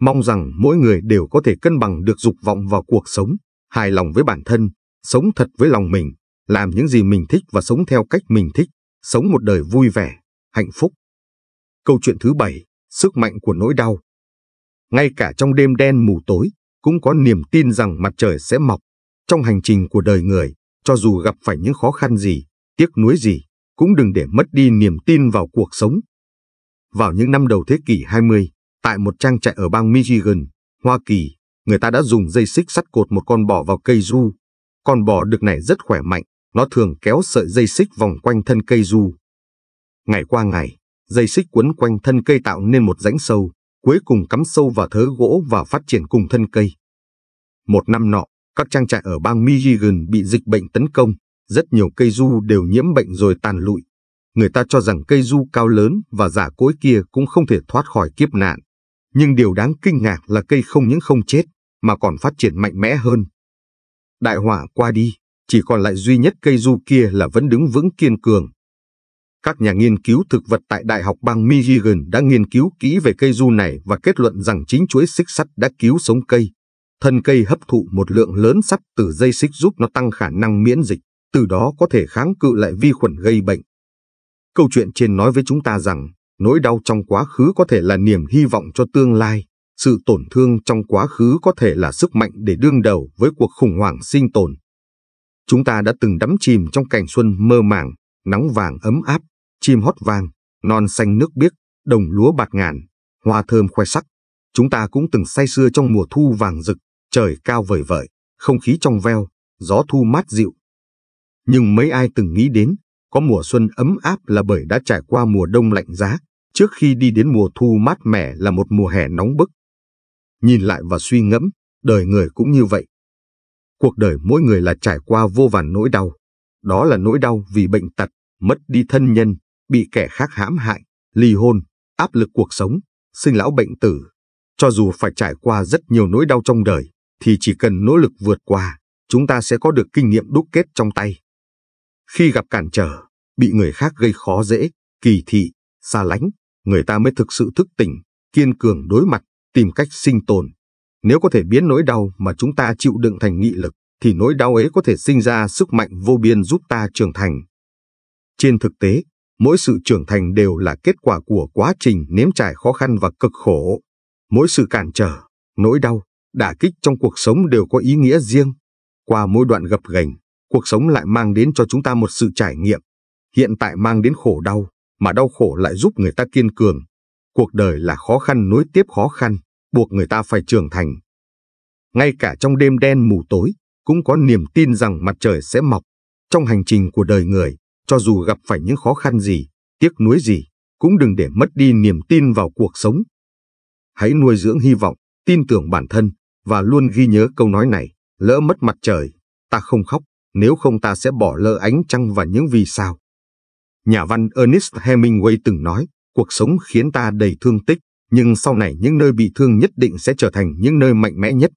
mong rằng mỗi người đều có thể cân bằng được dục vọng vào cuộc sống, hài lòng với bản thân, sống thật với lòng mình, làm những gì mình thích và sống theo cách mình thích, sống một đời vui vẻ, hạnh phúc. Câu chuyện thứ bảy, sức mạnh của nỗi đau. Ngay cả trong đêm đen mù tối, cũng có niềm tin rằng mặt trời sẽ mọc. Trong hành trình của đời người, cho dù gặp phải những khó khăn gì, tiếc nuối gì, cũng đừng để mất đi niềm tin vào cuộc sống. Vào những năm đầu thế kỷ 20, Tại một trang trại ở bang Michigan, Hoa Kỳ, người ta đã dùng dây xích sắt cột một con bò vào cây du. Con bò được này rất khỏe mạnh, nó thường kéo sợi dây xích vòng quanh thân cây du. Ngày qua ngày, dây xích quấn quanh thân cây tạo nên một rãnh sâu, cuối cùng cắm sâu vào thớ gỗ và phát triển cùng thân cây. Một năm nọ, các trang trại ở bang Michigan bị dịch bệnh tấn công, rất nhiều cây du đều nhiễm bệnh rồi tàn lụi. Người ta cho rằng cây du cao lớn và giả cối kia cũng không thể thoát khỏi kiếp nạn. Nhưng điều đáng kinh ngạc là cây không những không chết, mà còn phát triển mạnh mẽ hơn. Đại hỏa qua đi, chỉ còn lại duy nhất cây du kia là vẫn đứng vững kiên cường. Các nhà nghiên cứu thực vật tại Đại học bang Michigan đã nghiên cứu kỹ về cây du này và kết luận rằng chính chuỗi xích sắt đã cứu sống cây. Thân cây hấp thụ một lượng lớn sắt từ dây xích giúp nó tăng khả năng miễn dịch, từ đó có thể kháng cự lại vi khuẩn gây bệnh. Câu chuyện trên nói với chúng ta rằng Nỗi đau trong quá khứ có thể là niềm hy vọng cho tương lai, sự tổn thương trong quá khứ có thể là sức mạnh để đương đầu với cuộc khủng hoảng sinh tồn. Chúng ta đã từng đắm chìm trong cảnh xuân mơ màng, nắng vàng ấm áp, chim hót vang, non xanh nước biếc, đồng lúa bạc ngàn, hoa thơm khoe sắc. Chúng ta cũng từng say sưa trong mùa thu vàng rực, trời cao vời vợi, không khí trong veo, gió thu mát dịu. Nhưng mấy ai từng nghĩ đến, có mùa xuân ấm áp là bởi đã trải qua mùa đông lạnh giá, trước khi đi đến mùa thu mát mẻ là một mùa hè nóng bức. Nhìn lại và suy ngẫm, đời người cũng như vậy. Cuộc đời mỗi người là trải qua vô vàn nỗi đau. Đó là nỗi đau vì bệnh tật, mất đi thân nhân, bị kẻ khác hãm hại, ly hôn, áp lực cuộc sống, sinh lão bệnh tử. Cho dù phải trải qua rất nhiều nỗi đau trong đời, thì chỉ cần nỗ lực vượt qua, chúng ta sẽ có được kinh nghiệm đúc kết trong tay. Khi gặp cản trở, bị người khác gây khó dễ, kỳ thị, xa lánh, người ta mới thực sự thức tỉnh, kiên cường đối mặt, tìm cách sinh tồn. Nếu có thể biến nỗi đau mà chúng ta chịu đựng thành nghị lực, thì nỗi đau ấy có thể sinh ra sức mạnh vô biên giúp ta trưởng thành. Trên thực tế, mỗi sự trưởng thành đều là kết quả của quá trình nếm trải khó khăn và cực khổ. Mỗi sự cản trở, nỗi đau, đả kích trong cuộc sống đều có ý nghĩa riêng. Qua mỗi đoạn gập ghềnh, cuộc sống lại mang đến cho chúng ta một sự trải nghiệm, hiện tại mang đến khổ đau, mà đau khổ lại giúp người ta kiên cường. Cuộc đời là khó khăn nối tiếp khó khăn, buộc người ta phải trưởng thành. Ngay cả trong đêm đen mù tối, cũng có niềm tin rằng mặt trời sẽ mọc. Trong hành trình của đời người, cho dù gặp phải những khó khăn gì, tiếc nuối gì, cũng đừng để mất đi niềm tin vào cuộc sống. Hãy nuôi dưỡng hy vọng, tin tưởng bản thân và luôn ghi nhớ câu nói này, lỡ mất mặt trời, ta không khóc, nếu không ta sẽ bỏ lỡ ánh trăng và những vì sao. Nhà văn Ernest Hemingway từng nói, cuộc sống khiến ta đầy thương tích, nhưng sau này những nơi bị thương nhất định sẽ trở thành những nơi mạnh mẽ nhất.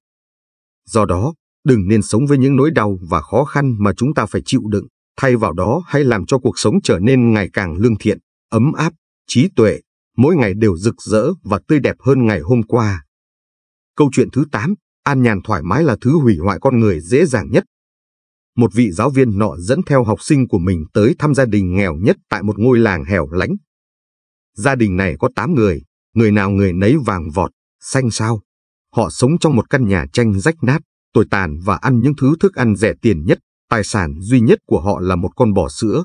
Do đó, đừng nên sống với những nỗi đau và khó khăn mà chúng ta phải chịu đựng, thay vào đó hãy làm cho cuộc sống trở nên ngày càng lương thiện, ấm áp, trí tuệ, mỗi ngày đều rực rỡ và tươi đẹp hơn ngày hôm qua. Câu chuyện thứ 8, an nhàn thoải mái là thứ hủy hoại con người dễ dàng nhất, một vị giáo viên nọ dẫn theo học sinh của mình tới thăm gia đình nghèo nhất tại một ngôi làng hẻo lánh. Gia đình này có 8 người, người nào người nấy vàng vọt, xanh sao. Họ sống trong một căn nhà tranh rách nát, tồi tàn và ăn những thứ thức ăn rẻ tiền nhất, tài sản duy nhất của họ là một con bò sữa.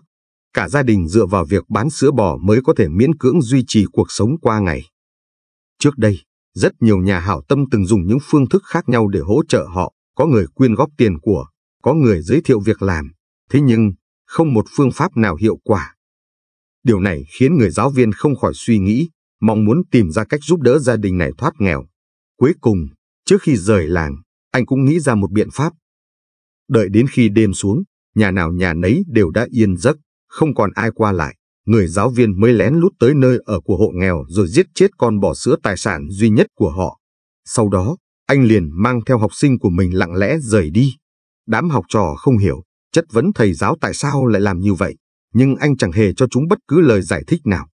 Cả gia đình dựa vào việc bán sữa bò mới có thể miễn cưỡng duy trì cuộc sống qua ngày. Trước đây, rất nhiều nhà hảo tâm từng dùng những phương thức khác nhau để hỗ trợ họ, có người quyên góp tiền của, có người giới thiệu việc làm, thế nhưng không một phương pháp nào hiệu quả. Điều này khiến người giáo viên không khỏi suy nghĩ, mong muốn tìm ra cách giúp đỡ gia đình này thoát nghèo. Cuối cùng, trước khi rời làng, anh cũng nghĩ ra một biện pháp. Đợi đến khi đêm xuống, nhà nào nhà nấy đều đã yên giấc, không còn ai qua lại. Người giáo viên mới lén lút tới nơi ở của hộ nghèo rồi giết chết con bò sữa tài sản duy nhất của họ. Sau đó, anh liền mang theo học sinh của mình lặng lẽ rời đi. Đám học trò không hiểu, chất vấn thầy giáo tại sao lại làm như vậy, nhưng anh chẳng hề cho chúng bất cứ lời giải thích nào.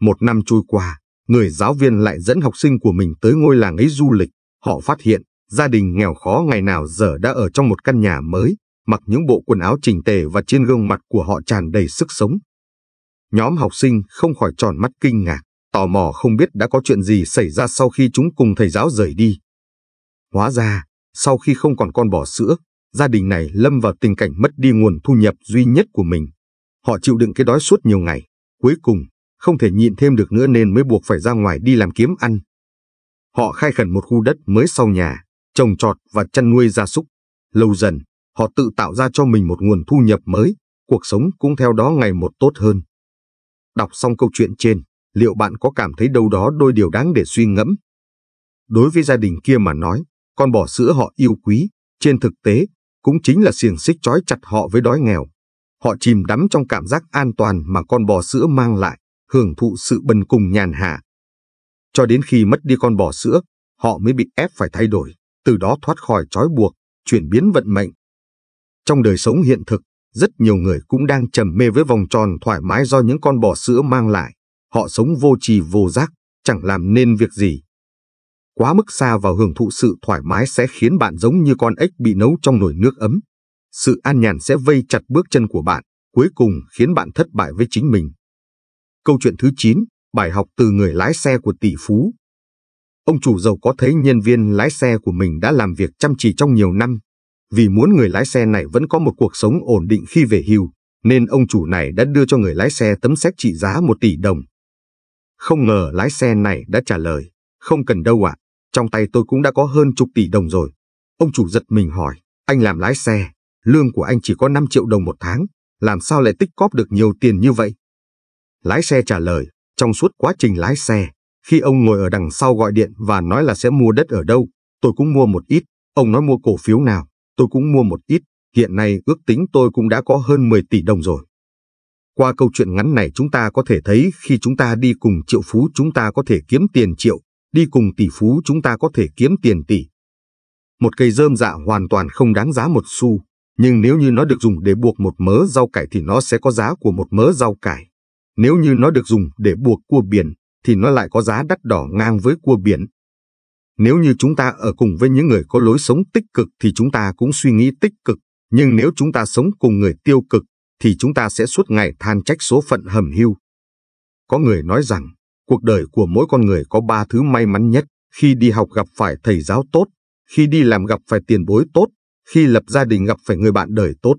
Một năm trôi qua, người giáo viên lại dẫn học sinh của mình tới ngôi làng ấy du lịch. Họ phát hiện, gia đình nghèo khó ngày nào giờ đã ở trong một căn nhà mới, mặc những bộ quần áo chỉnh tề và trên gương mặt của họ tràn đầy sức sống. Nhóm học sinh không khỏi tròn mắt kinh ngạc, tò mò không biết đã có chuyện gì xảy ra sau khi chúng cùng thầy giáo rời đi. Hóa ra, sau khi không còn con bò sữa, gia đình này lâm vào tình cảnh mất đi nguồn thu nhập duy nhất của mình. Họ chịu đựng cái đói suốt nhiều ngày, cuối cùng không thể nhịn thêm được nữa nên mới buộc phải ra ngoài đi làm kiếm ăn. Họ khai khẩn một khu đất mới sau nhà, trồng trọt và chăn nuôi gia súc. Lâu dần, họ tự tạo ra cho mình một nguồn thu nhập mới, cuộc sống cũng theo đó ngày một tốt hơn. Đọc xong câu chuyện trên, liệu bạn có cảm thấy đâu đó đôi điều đáng để suy ngẫm? Đối với gia đình kia mà nói, con bò sữa họ yêu quý, trên thực tế cũng chính là xiềng xích trói chặt họ với đói nghèo. Họ chìm đắm trong cảm giác an toàn mà con bò sữa mang lại, hưởng thụ sự bần cùng nhàn hạ. Cho đến khi mất đi con bò sữa, họ mới bị ép phải thay đổi, từ đó thoát khỏi trói buộc, chuyển biến vận mệnh. Trong đời sống hiện thực, rất nhiều người cũng đang trầm mê với vòng tròn thoải mái do những con bò sữa mang lại. Họ sống vô trì vô giác, chẳng làm nên việc gì, quá mức xa vào hưởng thụ sự thoải mái sẽ khiến bạn giống như con ếch bị nấu trong nồi nước ấm. Sự an nhàn sẽ vây chặt bước chân của bạn, cuối cùng khiến bạn thất bại với chính mình. Câu chuyện thứ 9, bài học từ người lái xe của tỷ phú. Ông chủ giàu có thấy nhân viên lái xe của mình đã làm việc chăm chỉ trong nhiều năm. Vì muốn người lái xe này vẫn có một cuộc sống ổn định khi về hưu, nên ông chủ này đã đưa cho người lái xe tấm séc trị giá 1 tỷ đồng. Không ngờ lái xe này đã trả lời, không cần đâu ạ, à, trong tay tôi cũng đã có hơn chục tỷ đồng rồi. Ông chủ giật mình hỏi, anh làm lái xe, lương của anh chỉ có 5 triệu đồng một tháng, làm sao lại tích cóp được nhiều tiền như vậy? Lái xe trả lời, trong suốt quá trình lái xe, khi ông ngồi ở đằng sau gọi điện và nói là sẽ mua đất ở đâu, tôi cũng mua một ít, ông nói mua cổ phiếu nào, tôi cũng mua một ít, hiện nay ước tính tôi cũng đã có hơn 10 tỷ đồng rồi. Qua câu chuyện ngắn này chúng ta có thể thấy khi chúng ta đi cùng triệu phú chúng ta có thể kiếm tiền triệu, đi cùng tỷ phú chúng ta có thể kiếm tiền tỷ. Một cây rơm dạ hoàn toàn không đáng giá một xu, nhưng nếu như nó được dùng để buộc một mớ rau cải thì nó sẽ có giá của một mớ rau cải. Nếu như nó được dùng để buộc cua biển thì nó lại có giá đắt đỏ ngang với cua biển. Nếu như chúng ta ở cùng với những người có lối sống tích cực thì chúng ta cũng suy nghĩ tích cực, nhưng nếu chúng ta sống cùng người tiêu cực thì chúng ta sẽ suốt ngày than trách số phận hầm hưu. Có người nói rằng, Cuộc đời của mỗi con người có ba thứ may mắn nhất, khi đi học gặp phải thầy giáo tốt, khi đi làm gặp phải tiền bối tốt, khi lập gia đình gặp phải người bạn đời tốt.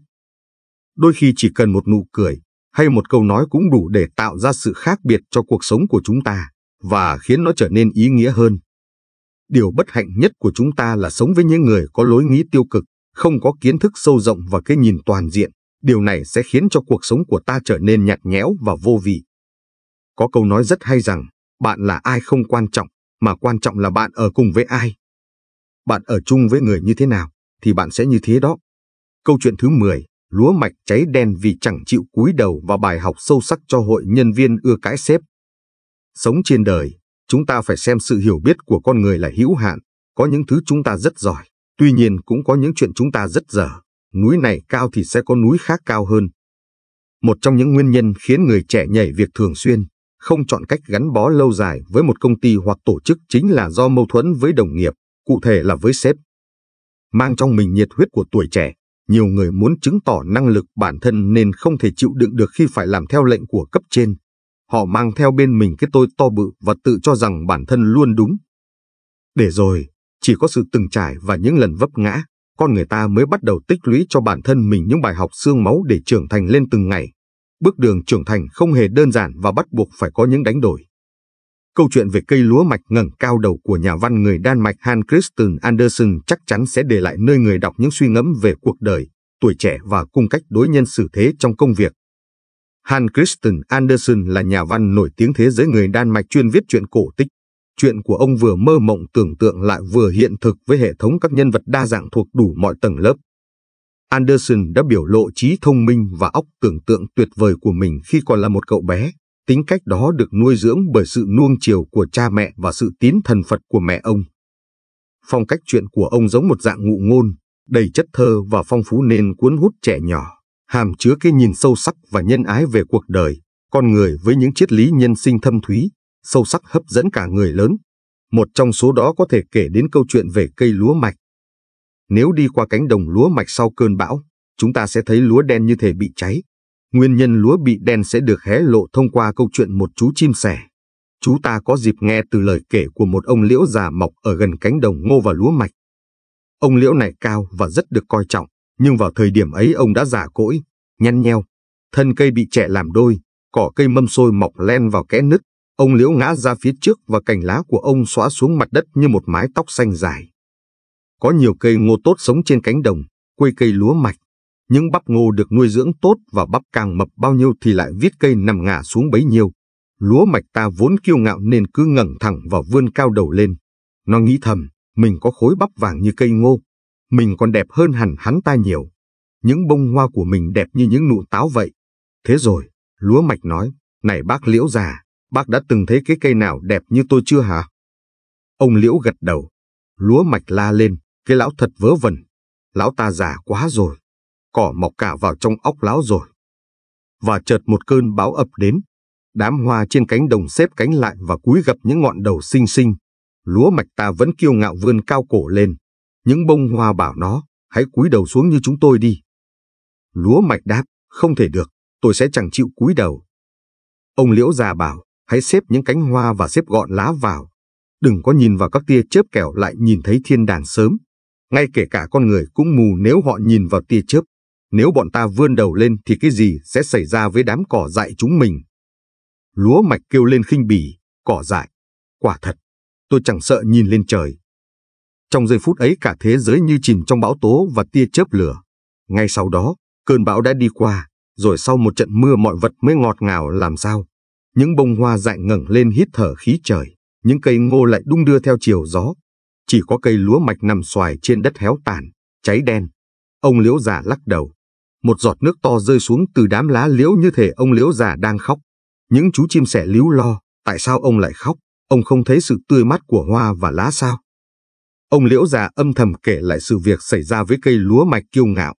Đôi khi chỉ cần một nụ cười hay một câu nói cũng đủ để tạo ra sự khác biệt cho cuộc sống của chúng ta và khiến nó trở nên ý nghĩa hơn. Điều bất hạnh nhất của chúng ta là sống với những người có lối nghĩ tiêu cực, không có kiến thức sâu rộng và cái nhìn toàn diện. Điều này sẽ khiến cho cuộc sống của ta trở nên nhạt nhẽo và vô vị. Có câu nói rất hay rằng, bạn là ai không quan trọng, mà quan trọng là bạn ở cùng với ai. Bạn ở chung với người như thế nào, thì bạn sẽ như thế đó. Câu chuyện thứ 10, lúa mạch cháy đen vì chẳng chịu cúi đầu và bài học sâu sắc cho hội nhân viên ưa cãi xếp. Sống trên đời, chúng ta phải xem sự hiểu biết của con người là hữu hạn, có những thứ chúng ta rất giỏi, tuy nhiên cũng có những chuyện chúng ta rất dở. Núi này cao thì sẽ có núi khác cao hơn. Một trong những nguyên nhân khiến người trẻ nhảy việc thường xuyên không chọn cách gắn bó lâu dài với một công ty hoặc tổ chức chính là do mâu thuẫn với đồng nghiệp, cụ thể là với sếp. Mang trong mình nhiệt huyết của tuổi trẻ, nhiều người muốn chứng tỏ năng lực bản thân nên không thể chịu đựng được khi phải làm theo lệnh của cấp trên. Họ mang theo bên mình cái tôi to bự và tự cho rằng bản thân luôn đúng. Để rồi, chỉ có sự từng trải và những lần vấp ngã, con người ta mới bắt đầu tích lũy cho bản thân mình những bài học xương máu để trưởng thành lên từng ngày bước đường trưởng thành không hề đơn giản và bắt buộc phải có những đánh đổi. Câu chuyện về cây lúa mạch ngẩng cao đầu của nhà văn người Đan Mạch Hans Christian Andersen chắc chắn sẽ để lại nơi người đọc những suy ngẫm về cuộc đời, tuổi trẻ và cung cách đối nhân xử thế trong công việc. Hans Christian Andersen là nhà văn nổi tiếng thế giới người Đan Mạch chuyên viết truyện cổ tích. Chuyện của ông vừa mơ mộng tưởng tượng lại vừa hiện thực với hệ thống các nhân vật đa dạng thuộc đủ mọi tầng lớp. Anderson đã biểu lộ trí thông minh và óc tưởng tượng tuyệt vời của mình khi còn là một cậu bé. Tính cách đó được nuôi dưỡng bởi sự nuông chiều của cha mẹ và sự tín thần Phật của mẹ ông. Phong cách chuyện của ông giống một dạng ngụ ngôn, đầy chất thơ và phong phú nên cuốn hút trẻ nhỏ, hàm chứa cái nhìn sâu sắc và nhân ái về cuộc đời, con người với những triết lý nhân sinh thâm thúy, sâu sắc hấp dẫn cả người lớn. Một trong số đó có thể kể đến câu chuyện về cây lúa mạch, nếu đi qua cánh đồng lúa mạch sau cơn bão, chúng ta sẽ thấy lúa đen như thể bị cháy. Nguyên nhân lúa bị đen sẽ được hé lộ thông qua câu chuyện một chú chim sẻ. Chú ta có dịp nghe từ lời kể của một ông liễu già mọc ở gần cánh đồng ngô và lúa mạch. Ông liễu này cao và rất được coi trọng, nhưng vào thời điểm ấy ông đã già cỗi, nhăn nheo. Thân cây bị trẻ làm đôi, cỏ cây mâm xôi mọc len vào kẽ nứt. Ông liễu ngã ra phía trước và cành lá của ông xóa xuống mặt đất như một mái tóc xanh dài. Có nhiều cây ngô tốt sống trên cánh đồng, quây cây lúa mạch. Những bắp ngô được nuôi dưỡng tốt và bắp càng mập bao nhiêu thì lại viết cây nằm ngả xuống bấy nhiêu. Lúa mạch ta vốn kiêu ngạo nên cứ ngẩng thẳng và vươn cao đầu lên. Nó nghĩ thầm, mình có khối bắp vàng như cây ngô. Mình còn đẹp hơn hẳn hắn ta nhiều. Những bông hoa của mình đẹp như những nụ táo vậy. Thế rồi, lúa mạch nói, này bác liễu già, bác đã từng thấy cái cây nào đẹp như tôi chưa hả? Ông liễu gật đầu, lúa mạch la lên, cái lão thật vớ vẩn, lão ta già quá rồi, cỏ mọc cả vào trong óc lão rồi. Và chợt một cơn bão ập đến, đám hoa trên cánh đồng xếp cánh lại và cúi gặp những ngọn đầu xinh xinh. Lúa mạch ta vẫn kiêu ngạo vươn cao cổ lên, những bông hoa bảo nó, hãy cúi đầu xuống như chúng tôi đi. Lúa mạch đáp, không thể được, tôi sẽ chẳng chịu cúi đầu. Ông liễu già bảo, hãy xếp những cánh hoa và xếp gọn lá vào. Đừng có nhìn vào các tia chớp kẻo lại nhìn thấy thiên đàng sớm. Ngay kể cả con người cũng mù nếu họ nhìn vào tia chớp. Nếu bọn ta vươn đầu lên thì cái gì sẽ xảy ra với đám cỏ dại chúng mình? Lúa mạch kêu lên khinh bỉ, cỏ dại. Quả thật, tôi chẳng sợ nhìn lên trời. Trong giây phút ấy cả thế giới như chìm trong bão tố và tia chớp lửa. Ngay sau đó, cơn bão đã đi qua, rồi sau một trận mưa mọi vật mới ngọt ngào làm sao. Những bông hoa dại ngẩng lên hít thở khí trời, những cây ngô lại đung đưa theo chiều gió, chỉ có cây lúa mạch nằm xoài trên đất héo tàn, cháy đen. Ông liễu già lắc đầu. Một giọt nước to rơi xuống từ đám lá liễu như thể ông liễu già đang khóc. Những chú chim sẻ líu lo, tại sao ông lại khóc, ông không thấy sự tươi mát của hoa và lá sao. Ông liễu già âm thầm kể lại sự việc xảy ra với cây lúa mạch kiêu ngạo.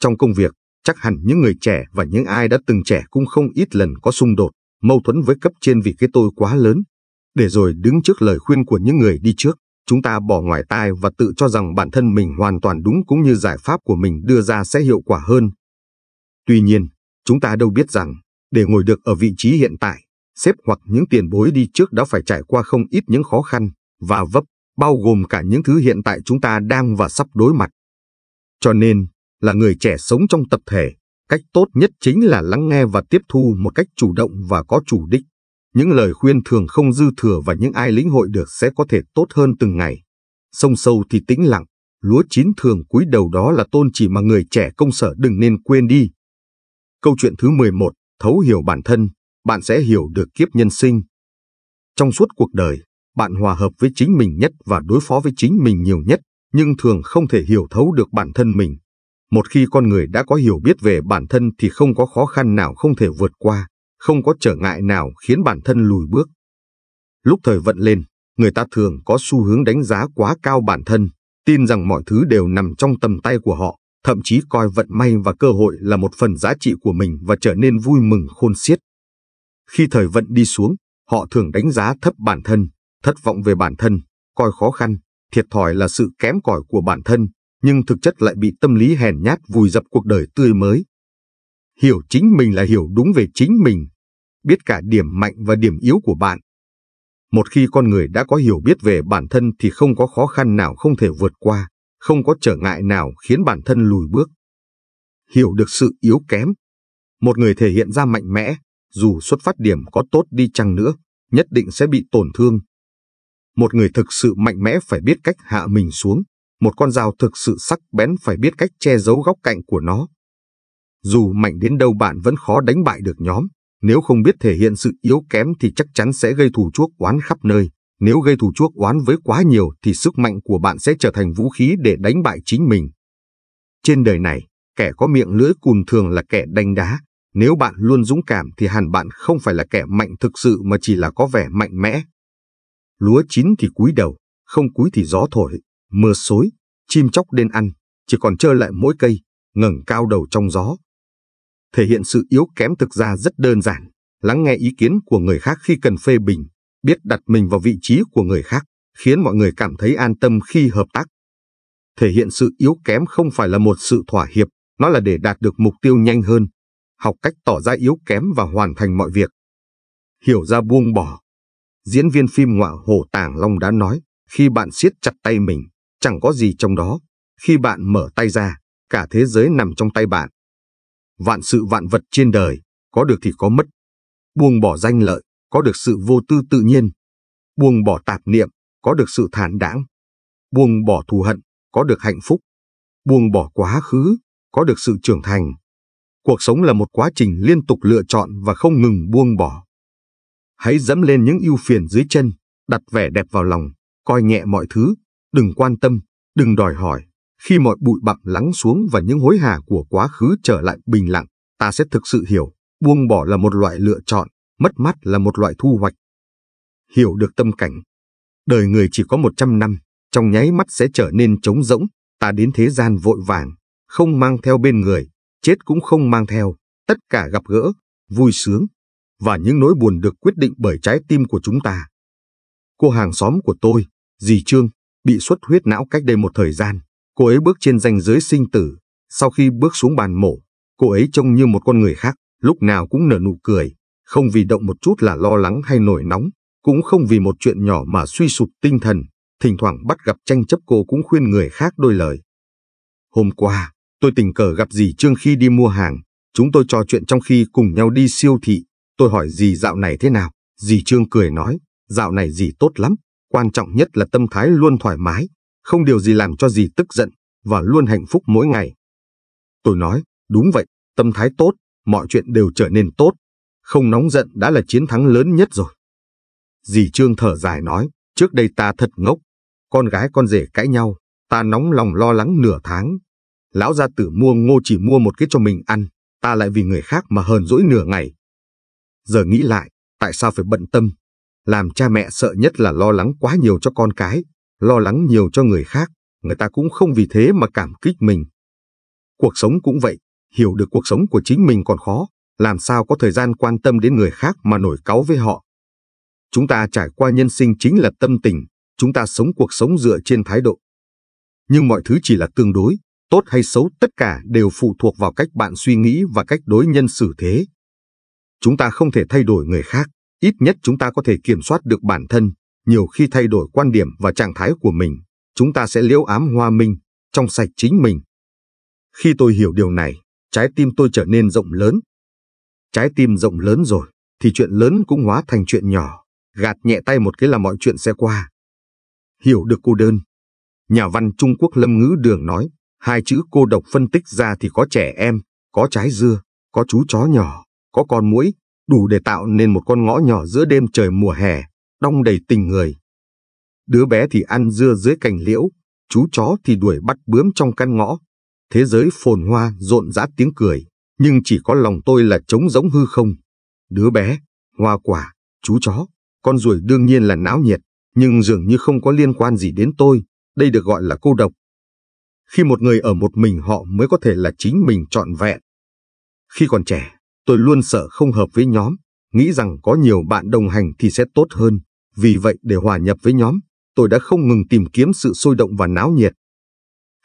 Trong công việc, chắc hẳn những người trẻ và những ai đã từng trẻ cũng không ít lần có xung đột, mâu thuẫn với cấp trên vì cái tôi quá lớn, để rồi đứng trước lời khuyên của những người đi trước chúng ta bỏ ngoài tai và tự cho rằng bản thân mình hoàn toàn đúng cũng như giải pháp của mình đưa ra sẽ hiệu quả hơn. Tuy nhiên, chúng ta đâu biết rằng, để ngồi được ở vị trí hiện tại, sếp hoặc những tiền bối đi trước đã phải trải qua không ít những khó khăn và vấp, bao gồm cả những thứ hiện tại chúng ta đang và sắp đối mặt. Cho nên, là người trẻ sống trong tập thể, cách tốt nhất chính là lắng nghe và tiếp thu một cách chủ động và có chủ đích. Những lời khuyên thường không dư thừa và những ai lĩnh hội được sẽ có thể tốt hơn từng ngày. Sông sâu thì tĩnh lặng, lúa chín thường cúi đầu đó là tôn chỉ mà người trẻ công sở đừng nên quên đi. Câu chuyện thứ 11, thấu hiểu bản thân, bạn sẽ hiểu được kiếp nhân sinh. Trong suốt cuộc đời, bạn hòa hợp với chính mình nhất và đối phó với chính mình nhiều nhất, nhưng thường không thể hiểu thấu được bản thân mình. Một khi con người đã có hiểu biết về bản thân thì không có khó khăn nào không thể vượt qua không có trở ngại nào khiến bản thân lùi bước. Lúc thời vận lên, người ta thường có xu hướng đánh giá quá cao bản thân, tin rằng mọi thứ đều nằm trong tầm tay của họ, thậm chí coi vận may và cơ hội là một phần giá trị của mình và trở nên vui mừng khôn xiết. Khi thời vận đi xuống, họ thường đánh giá thấp bản thân, thất vọng về bản thân, coi khó khăn, thiệt thòi là sự kém cỏi của bản thân, nhưng thực chất lại bị tâm lý hèn nhát vùi dập cuộc đời tươi mới. Hiểu chính mình là hiểu đúng về chính mình, biết cả điểm mạnh và điểm yếu của bạn. Một khi con người đã có hiểu biết về bản thân thì không có khó khăn nào không thể vượt qua, không có trở ngại nào khiến bản thân lùi bước. Hiểu được sự yếu kém. Một người thể hiện ra mạnh mẽ, dù xuất phát điểm có tốt đi chăng nữa, nhất định sẽ bị tổn thương. Một người thực sự mạnh mẽ phải biết cách hạ mình xuống, một con dao thực sự sắc bén phải biết cách che giấu góc cạnh của nó. Dù mạnh đến đâu bạn vẫn khó đánh bại được nhóm, nếu không biết thể hiện sự yếu kém thì chắc chắn sẽ gây thù chuốc oán khắp nơi. Nếu gây thù chuốc oán với quá nhiều thì sức mạnh của bạn sẽ trở thành vũ khí để đánh bại chính mình. Trên đời này, kẻ có miệng lưỡi cùn thường là kẻ đánh đá. Nếu bạn luôn dũng cảm thì hẳn bạn không phải là kẻ mạnh thực sự mà chỉ là có vẻ mạnh mẽ. Lúa chín thì cúi đầu, không cúi thì gió thổi, mưa xối, chim chóc đến ăn, chỉ còn trơ lại mỗi cây, ngẩng cao đầu trong gió, thể hiện sự yếu kém thực ra rất đơn giản, lắng nghe ý kiến của người khác khi cần phê bình, biết đặt mình vào vị trí của người khác, khiến mọi người cảm thấy an tâm khi hợp tác. Thể hiện sự yếu kém không phải là một sự thỏa hiệp, nó là để đạt được mục tiêu nhanh hơn, học cách tỏ ra yếu kém và hoàn thành mọi việc. Hiểu ra buông bỏ. Diễn viên phim ngoại Hồ Tàng Long đã nói, khi bạn siết chặt tay mình, chẳng có gì trong đó. Khi bạn mở tay ra, cả thế giới nằm trong tay bạn. Vạn sự vạn vật trên đời, có được thì có mất. Buông bỏ danh lợi, có được sự vô tư tự nhiên. Buông bỏ tạp niệm, có được sự thản đãng. Buông bỏ thù hận, có được hạnh phúc. Buông bỏ quá khứ, có được sự trưởng thành. Cuộc sống là một quá trình liên tục lựa chọn và không ngừng buông bỏ. Hãy dẫm lên những ưu phiền dưới chân, đặt vẻ đẹp vào lòng, coi nhẹ mọi thứ, đừng quan tâm, đừng đòi hỏi. Khi mọi bụi bặm lắng xuống và những hối hả của quá khứ trở lại bình lặng, ta sẽ thực sự hiểu, buông bỏ là một loại lựa chọn, mất mát là một loại thu hoạch. Hiểu được tâm cảnh. Đời người chỉ có 100 năm, trong nháy mắt sẽ trở nên trống rỗng, ta đến thế gian vội vàng, không mang theo bên người, chết cũng không mang theo, tất cả gặp gỡ, vui sướng, và những nỗi buồn được quyết định bởi trái tim của chúng ta. Cô hàng xóm của tôi, dì Trương, bị xuất huyết não cách đây một thời gian. Cô ấy bước trên ranh giới sinh tử, sau khi bước xuống bàn mổ, cô ấy trông như một con người khác, lúc nào cũng nở nụ cười, không vì động một chút là lo lắng hay nổi nóng, cũng không vì một chuyện nhỏ mà suy sụp tinh thần, thỉnh thoảng bắt gặp tranh chấp cô cũng khuyên người khác đôi lời. Hôm qua, tôi tình cờ gặp dì Trương khi đi mua hàng, chúng tôi trò chuyện trong khi cùng nhau đi siêu thị, tôi hỏi dì dạo này thế nào, dì Trương cười nói, dạo này dì tốt lắm, quan trọng nhất là tâm thái luôn thoải mái, không điều gì làm cho gì tức giận và luôn hạnh phúc mỗi ngày. Tôi nói, đúng vậy, tâm thái tốt, mọi chuyện đều trở nên tốt, không nóng giận đã là chiến thắng lớn nhất rồi. Dì Trương thở dài nói, trước đây ta thật ngốc, con gái con rể cãi nhau, ta nóng lòng lo lắng nửa tháng. Lão gia tử mua ngô chỉ mua một cái cho mình ăn, ta lại vì người khác mà hờn dỗi nửa ngày. Giờ nghĩ lại, tại sao phải bận tâm? Làm cha mẹ sợ nhất là lo lắng quá nhiều cho con cái, lo lắng nhiều cho người khác, người ta cũng không vì thế mà cảm kích mình. Cuộc sống cũng vậy, hiểu được cuộc sống của chính mình còn khó, làm sao có thời gian quan tâm đến người khác mà nổi cáu với họ. Chúng ta trải qua nhân sinh chính là tâm tình, chúng ta sống cuộc sống dựa trên thái độ. Nhưng mọi thứ chỉ là tương đối, tốt hay xấu tất cả đều phụ thuộc vào cách bạn suy nghĩ và cách đối nhân xử thế. Chúng ta không thể thay đổi người khác, ít nhất chúng ta có thể kiểm soát được bản thân, nhiều khi thay đổi quan điểm và trạng thái của mình, chúng ta sẽ liễu ám hoa minh, trong sạch chính mình. Khi tôi hiểu điều này, trái tim tôi trở nên rộng lớn. Trái tim rộng lớn rồi, thì chuyện lớn cũng hóa thành chuyện nhỏ, gạt nhẹ tay một cái là mọi chuyện sẽ qua. Hiểu được cô đơn. Nhà văn Trung Quốc Lâm Ngữ Đường nói, hai chữ cô độc phân tích ra thì có trẻ em, có trái dưa, có chú chó nhỏ, có con muỗi, đủ để tạo nên một con ngõ nhỏ giữa đêm trời mùa hè đong đầy tình người. Đứa bé thì ăn dưa dưới cành liễu, chú chó thì đuổi bắt bướm trong căn ngõ. Thế giới phồn hoa rộn rã tiếng cười, nhưng chỉ có lòng tôi là trống rỗng hư không. Đứa bé, hoa quả, chú chó, con ruồi đương nhiên là não nhiệt, nhưng dường như không có liên quan gì đến tôi, đây được gọi là cô độc. Khi một người ở một mình họ mới có thể là chính mình trọn vẹn. Khi còn trẻ, tôi luôn sợ không hợp với nhóm, nghĩ rằng có nhiều bạn đồng hành thì sẽ tốt hơn. Vì vậy để hòa nhập với nhóm, tôi đã không ngừng tìm kiếm sự sôi động và náo nhiệt.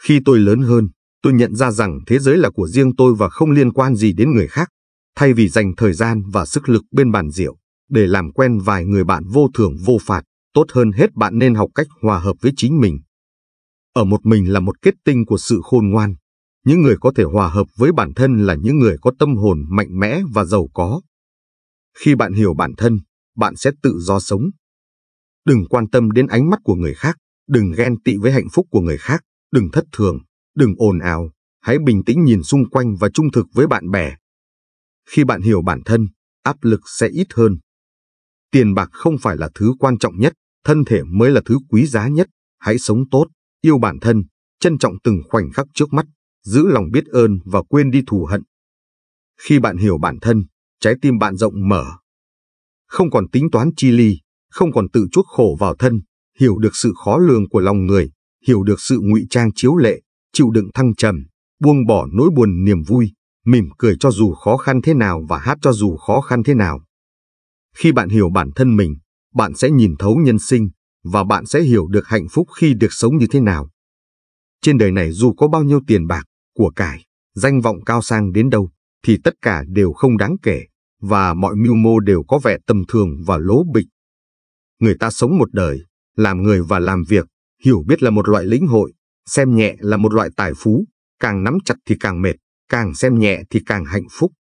Khi tôi lớn hơn, tôi nhận ra rằng thế giới là của riêng tôi và không liên quan gì đến người khác. Thay vì dành thời gian và sức lực bên bàn rượu để làm quen vài người bạn vô thưởng vô phạt, tốt hơn hết bạn nên học cách hòa hợp với chính mình. Ở một mình là một kết tinh của sự khôn ngoan. Những người có thể hòa hợp với bản thân là những người có tâm hồn mạnh mẽ và giàu có. Khi bạn hiểu bản thân, bạn sẽ tự do sống. Đừng quan tâm đến ánh mắt của người khác, đừng ghen tị với hạnh phúc của người khác, đừng thất thường, đừng ồn ào, hãy bình tĩnh nhìn xung quanh và trung thực với bạn bè. Khi bạn hiểu bản thân, áp lực sẽ ít hơn. Tiền bạc không phải là thứ quan trọng nhất, thân thể mới là thứ quý giá nhất. Hãy sống tốt, yêu bản thân, trân trọng từng khoảnh khắc trước mắt, giữ lòng biết ơn và quên đi thù hận. Khi bạn hiểu bản thân, Trái tim bạn rộng mở. Không còn tính toán chi ly, không còn tự chuốc khổ vào thân, hiểu được sự khó lường của lòng người, hiểu được sự ngụy trang chiếu lệ, chịu đựng thăng trầm, buông bỏ nỗi buồn niềm vui, mỉm cười cho dù khó khăn thế nào và hát cho dù khó khăn thế nào. Khi bạn hiểu bản thân mình, bạn sẽ nhìn thấu nhân sinh và bạn sẽ hiểu được hạnh phúc khi được sống như thế nào. Trên đời này dù có bao nhiêu tiền bạc, của cải, danh vọng cao sang đến đâu thì tất cả đều không đáng kể và mọi mưu mô đều có vẻ tầm thường và lố bịch. Người ta sống một đời, làm người và làm việc, hiểu biết là một loại lĩnh hội, xem nhẹ là một loại tài phú, càng nắm chặt thì càng mệt, càng xem nhẹ thì càng hạnh phúc.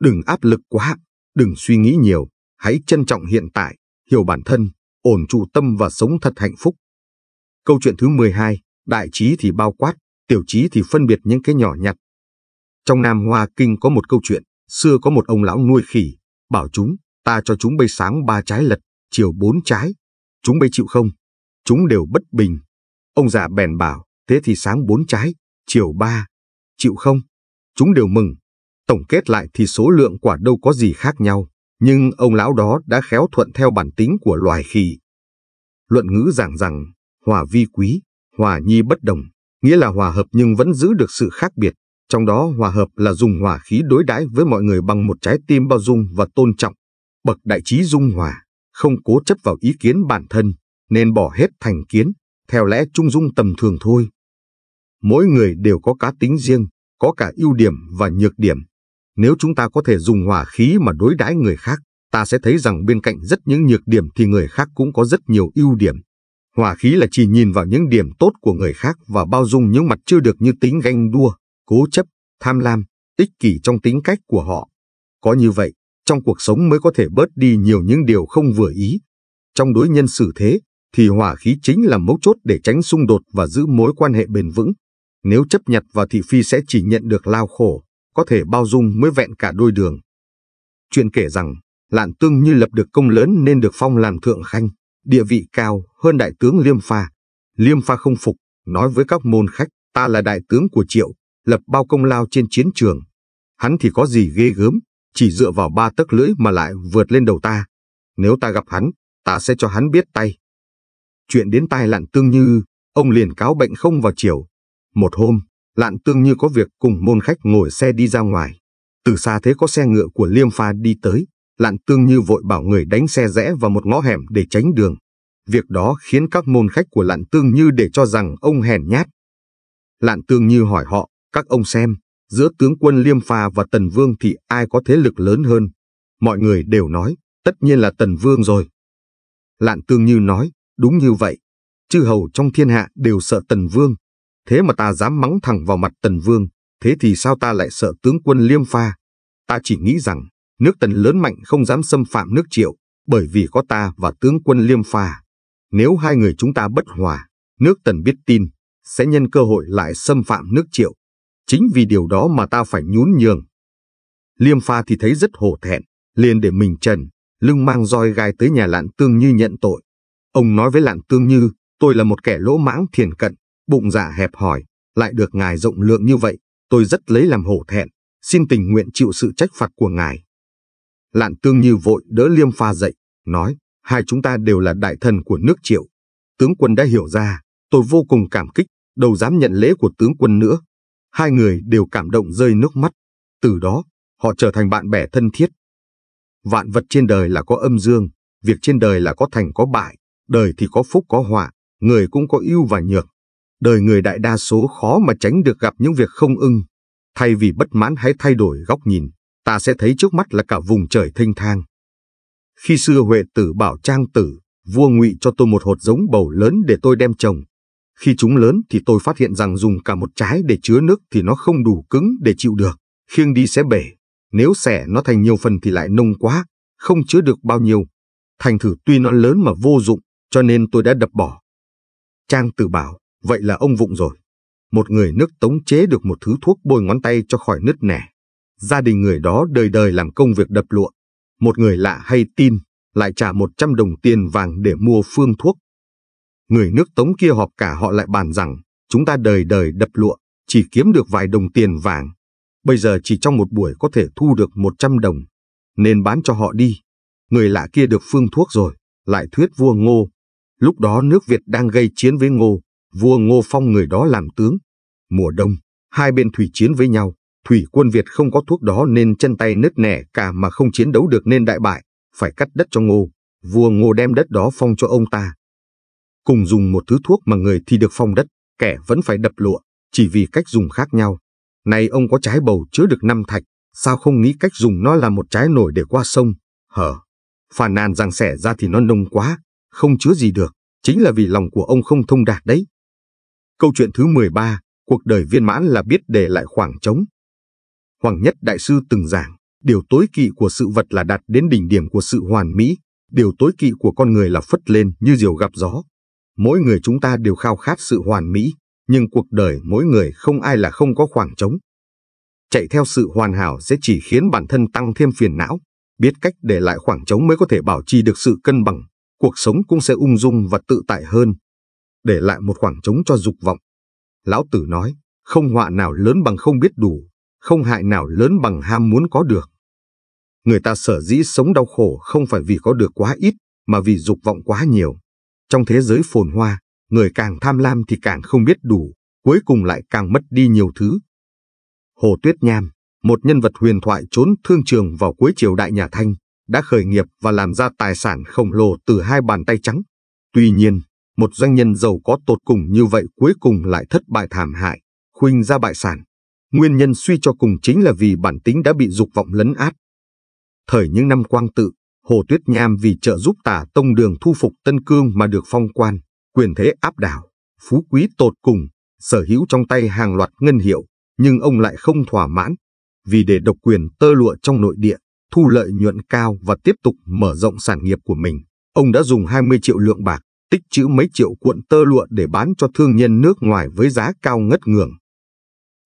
Đừng áp lực quá, đừng suy nghĩ nhiều, hãy trân trọng hiện tại, hiểu bản thân, ổn trụ tâm và sống thật hạnh phúc. Câu chuyện thứ 12, đại trí thì bao quát, tiểu trí thì phân biệt những cái nhỏ nhặt. Trong Nam Hoa Kinh có một câu chuyện Xưa có một ông lão nuôi khỉ, bảo chúng, ta cho chúng bay sáng ba trái lật, chiều bốn trái. Chúng bay chịu không? Chúng đều bất bình. Ông già bèn bảo, thế thì sáng bốn trái, chiều ba. Chịu không? Chúng đều mừng. Tổng kết lại thì số lượng quả đâu có gì khác nhau, nhưng ông lão đó đã khéo thuận theo bản tính của loài khỉ. Luận ngữ giảng rằng, hòa vi quý, hòa nhi bất đồng, nghĩa là hòa hợp nhưng vẫn giữ được sự khác biệt, trong đó hòa hợp là dùng hòa khí đối đãi với mọi người bằng một trái tim bao dung và tôn trọng, bậc đại trí dung hòa, không cố chấp vào ý kiến bản thân, nên bỏ hết thành kiến, theo lẽ trung dung tầm thường thôi. Mỗi người đều có cá tính riêng, có cả ưu điểm và nhược điểm. Nếu chúng ta có thể dùng hòa khí mà đối đãi người khác, ta sẽ thấy rằng bên cạnh rất những nhược điểm thì người khác cũng có rất nhiều ưu điểm. Hòa khí là chỉ nhìn vào những điểm tốt của người khác và bao dung những mặt chưa được như tính ganh đua, cố chấp, tham lam, ích kỷ trong tính cách của họ. Có như vậy, trong cuộc sống mới có thể bớt đi nhiều những điều không vừa ý. Trong đối nhân xử thế, thì hỏa khí chính là mấu chốt để tránh xung đột và giữ mối quan hệ bền vững. Nếu chấp nhặt vào thị phi sẽ chỉ nhận được lao khổ, có thể bao dung mới vẹn cả đôi đường. Chuyện kể rằng, Lạn Tương như lập được công lớn nên được phong làm thượng khanh, địa vị cao hơn đại tướng Liêm Pha. Liêm Pha không phục, nói với các môn khách, ta là đại tướng của triệu, lập bao công lao trên chiến trường. Hắn thì có gì ghê gớm, chỉ dựa vào ba tấc lưỡi mà lại vượt lên đầu ta. Nếu ta gặp hắn, ta sẽ cho hắn biết tay. Chuyện đến tai Lạn Tương Như, ông liền cáo bệnh không vào chiều. Một hôm, Lạn Tương Như có việc cùng môn khách ngồi xe đi ra ngoài. Từ xa thế có xe ngựa của Liêm Pha đi tới, Lạn Tương Như vội bảo người đánh xe rẽ vào một ngõ hẻm để tránh đường. Việc đó khiến các môn khách của Lạn Tương Như để cho rằng ông hèn nhát. Lạn Tương Như hỏi họ, các ông xem, giữa tướng quân Liêm Phà và Tần Vương thì ai có thế lực lớn hơn? Mọi người đều nói, tất nhiên là Tần Vương rồi. Lạn Tương Như nói, đúng như vậy. Chư hầu trong thiên hạ đều sợ Tần Vương. Thế mà ta dám mắng thẳng vào mặt Tần Vương, thế thì sao ta lại sợ tướng quân Liêm Pha? Ta chỉ nghĩ rằng, nước Tần lớn mạnh không dám xâm phạm nước Triệu, bởi vì có ta và tướng quân Liêm Pha. Nếu hai người chúng ta bất hòa, nước Tần biết tin, sẽ nhân cơ hội lại xâm phạm nước Triệu. Chính vì điều đó mà ta phải nhún nhường. Liêm pha thì thấy rất hổ thẹn, liền để mình trần, lưng mang roi gai tới nhà lạn tương như nhận tội. Ông nói với lạn tương như, tôi là một kẻ lỗ mãng thiền cận, bụng dạ hẹp hòi, lại được ngài rộng lượng như vậy, tôi rất lấy làm hổ thẹn, xin tình nguyện chịu sự trách phạt của ngài. Lạn tương như vội đỡ liêm pha dậy, nói, hai chúng ta đều là đại thần của nước triệu. Tướng quân đã hiểu ra, tôi vô cùng cảm kích, đâu dám nhận lễ của tướng quân nữa hai người đều cảm động rơi nước mắt, từ đó họ trở thành bạn bè thân thiết. Vạn vật trên đời là có âm dương, việc trên đời là có thành có bại, đời thì có phúc có họa, người cũng có ưu và nhược. Đời người đại đa số khó mà tránh được gặp những việc không ưng. Thay vì bất mãn hãy thay đổi góc nhìn, ta sẽ thấy trước mắt là cả vùng trời thanh thang. Khi xưa Huệ tử bảo Trang tử, vua ngụy cho tôi một hột giống bầu lớn để tôi đem trồng, khi chúng lớn thì tôi phát hiện rằng dùng cả một trái để chứa nước thì nó không đủ cứng để chịu được, khiêng đi sẽ bể. Nếu xẻ nó thành nhiều phần thì lại nông quá, không chứa được bao nhiêu. Thành thử tuy nó lớn mà vô dụng, cho nên tôi đã đập bỏ. Trang tử bảo, vậy là ông vụng rồi. Một người nước tống chế được một thứ thuốc bôi ngón tay cho khỏi nứt nẻ. Gia đình người đó đời đời làm công việc đập lụa. Một người lạ hay tin, lại trả 100 đồng tiền vàng để mua phương thuốc người nước Tống kia họp cả họ lại bàn rằng, chúng ta đời đời đập lụa, chỉ kiếm được vài đồng tiền vàng. Bây giờ chỉ trong một buổi có thể thu được 100 đồng, nên bán cho họ đi. Người lạ kia được phương thuốc rồi, lại thuyết vua Ngô. Lúc đó nước Việt đang gây chiến với Ngô, vua Ngô phong người đó làm tướng. Mùa đông, hai bên thủy chiến với nhau, thủy quân Việt không có thuốc đó nên chân tay nứt nẻ cả mà không chiến đấu được nên đại bại, phải cắt đất cho Ngô. Vua Ngô đem đất đó phong cho ông ta, cùng dùng một thứ thuốc mà người thì được phong đất, kẻ vẫn phải đập lụa, chỉ vì cách dùng khác nhau. Này ông có trái bầu chứa được năm thạch, sao không nghĩ cách dùng nó là một trái nổi để qua sông, hở. Phàn nàn rằng xẻ ra thì nó nông quá, không chứa gì được, chính là vì lòng của ông không thông đạt đấy. Câu chuyện thứ 13, cuộc đời viên mãn là biết để lại khoảng trống. Hoàng Nhất Đại Sư từng giảng, điều tối kỵ của sự vật là đạt đến đỉnh điểm của sự hoàn mỹ, điều tối kỵ của con người là phất lên như diều gặp gió, mỗi người chúng ta đều khao khát sự hoàn mỹ, nhưng cuộc đời mỗi người không ai là không có khoảng trống. Chạy theo sự hoàn hảo sẽ chỉ khiến bản thân tăng thêm phiền não, biết cách để lại khoảng trống mới có thể bảo trì được sự cân bằng, cuộc sống cũng sẽ ung dung và tự tại hơn. Để lại một khoảng trống cho dục vọng. Lão Tử nói, không họa nào lớn bằng không biết đủ, không hại nào lớn bằng ham muốn có được. Người ta sở dĩ sống đau khổ không phải vì có được quá ít, mà vì dục vọng quá nhiều. Trong thế giới phồn hoa, người càng tham lam thì càng không biết đủ, cuối cùng lại càng mất đi nhiều thứ. Hồ Tuyết Nham, một nhân vật huyền thoại trốn thương trường vào cuối triều đại nhà Thanh, đã khởi nghiệp và làm ra tài sản khổng lồ từ hai bàn tay trắng. Tuy nhiên, một doanh nhân giàu có tột cùng như vậy cuối cùng lại thất bại thảm hại, khuynh ra bại sản. Nguyên nhân suy cho cùng chính là vì bản tính đã bị dục vọng lấn át. Thời những năm quang tự, Hồ Tuyết Nham vì trợ giúp tả tông đường thu phục Tân Cương mà được phong quan, quyền thế áp đảo, phú quý tột cùng, sở hữu trong tay hàng loạt ngân hiệu, nhưng ông lại không thỏa mãn, vì để độc quyền tơ lụa trong nội địa, thu lợi nhuận cao và tiếp tục mở rộng sản nghiệp của mình. Ông đã dùng 20 triệu lượng bạc, tích chữ mấy triệu cuộn tơ lụa để bán cho thương nhân nước ngoài với giá cao ngất ngường.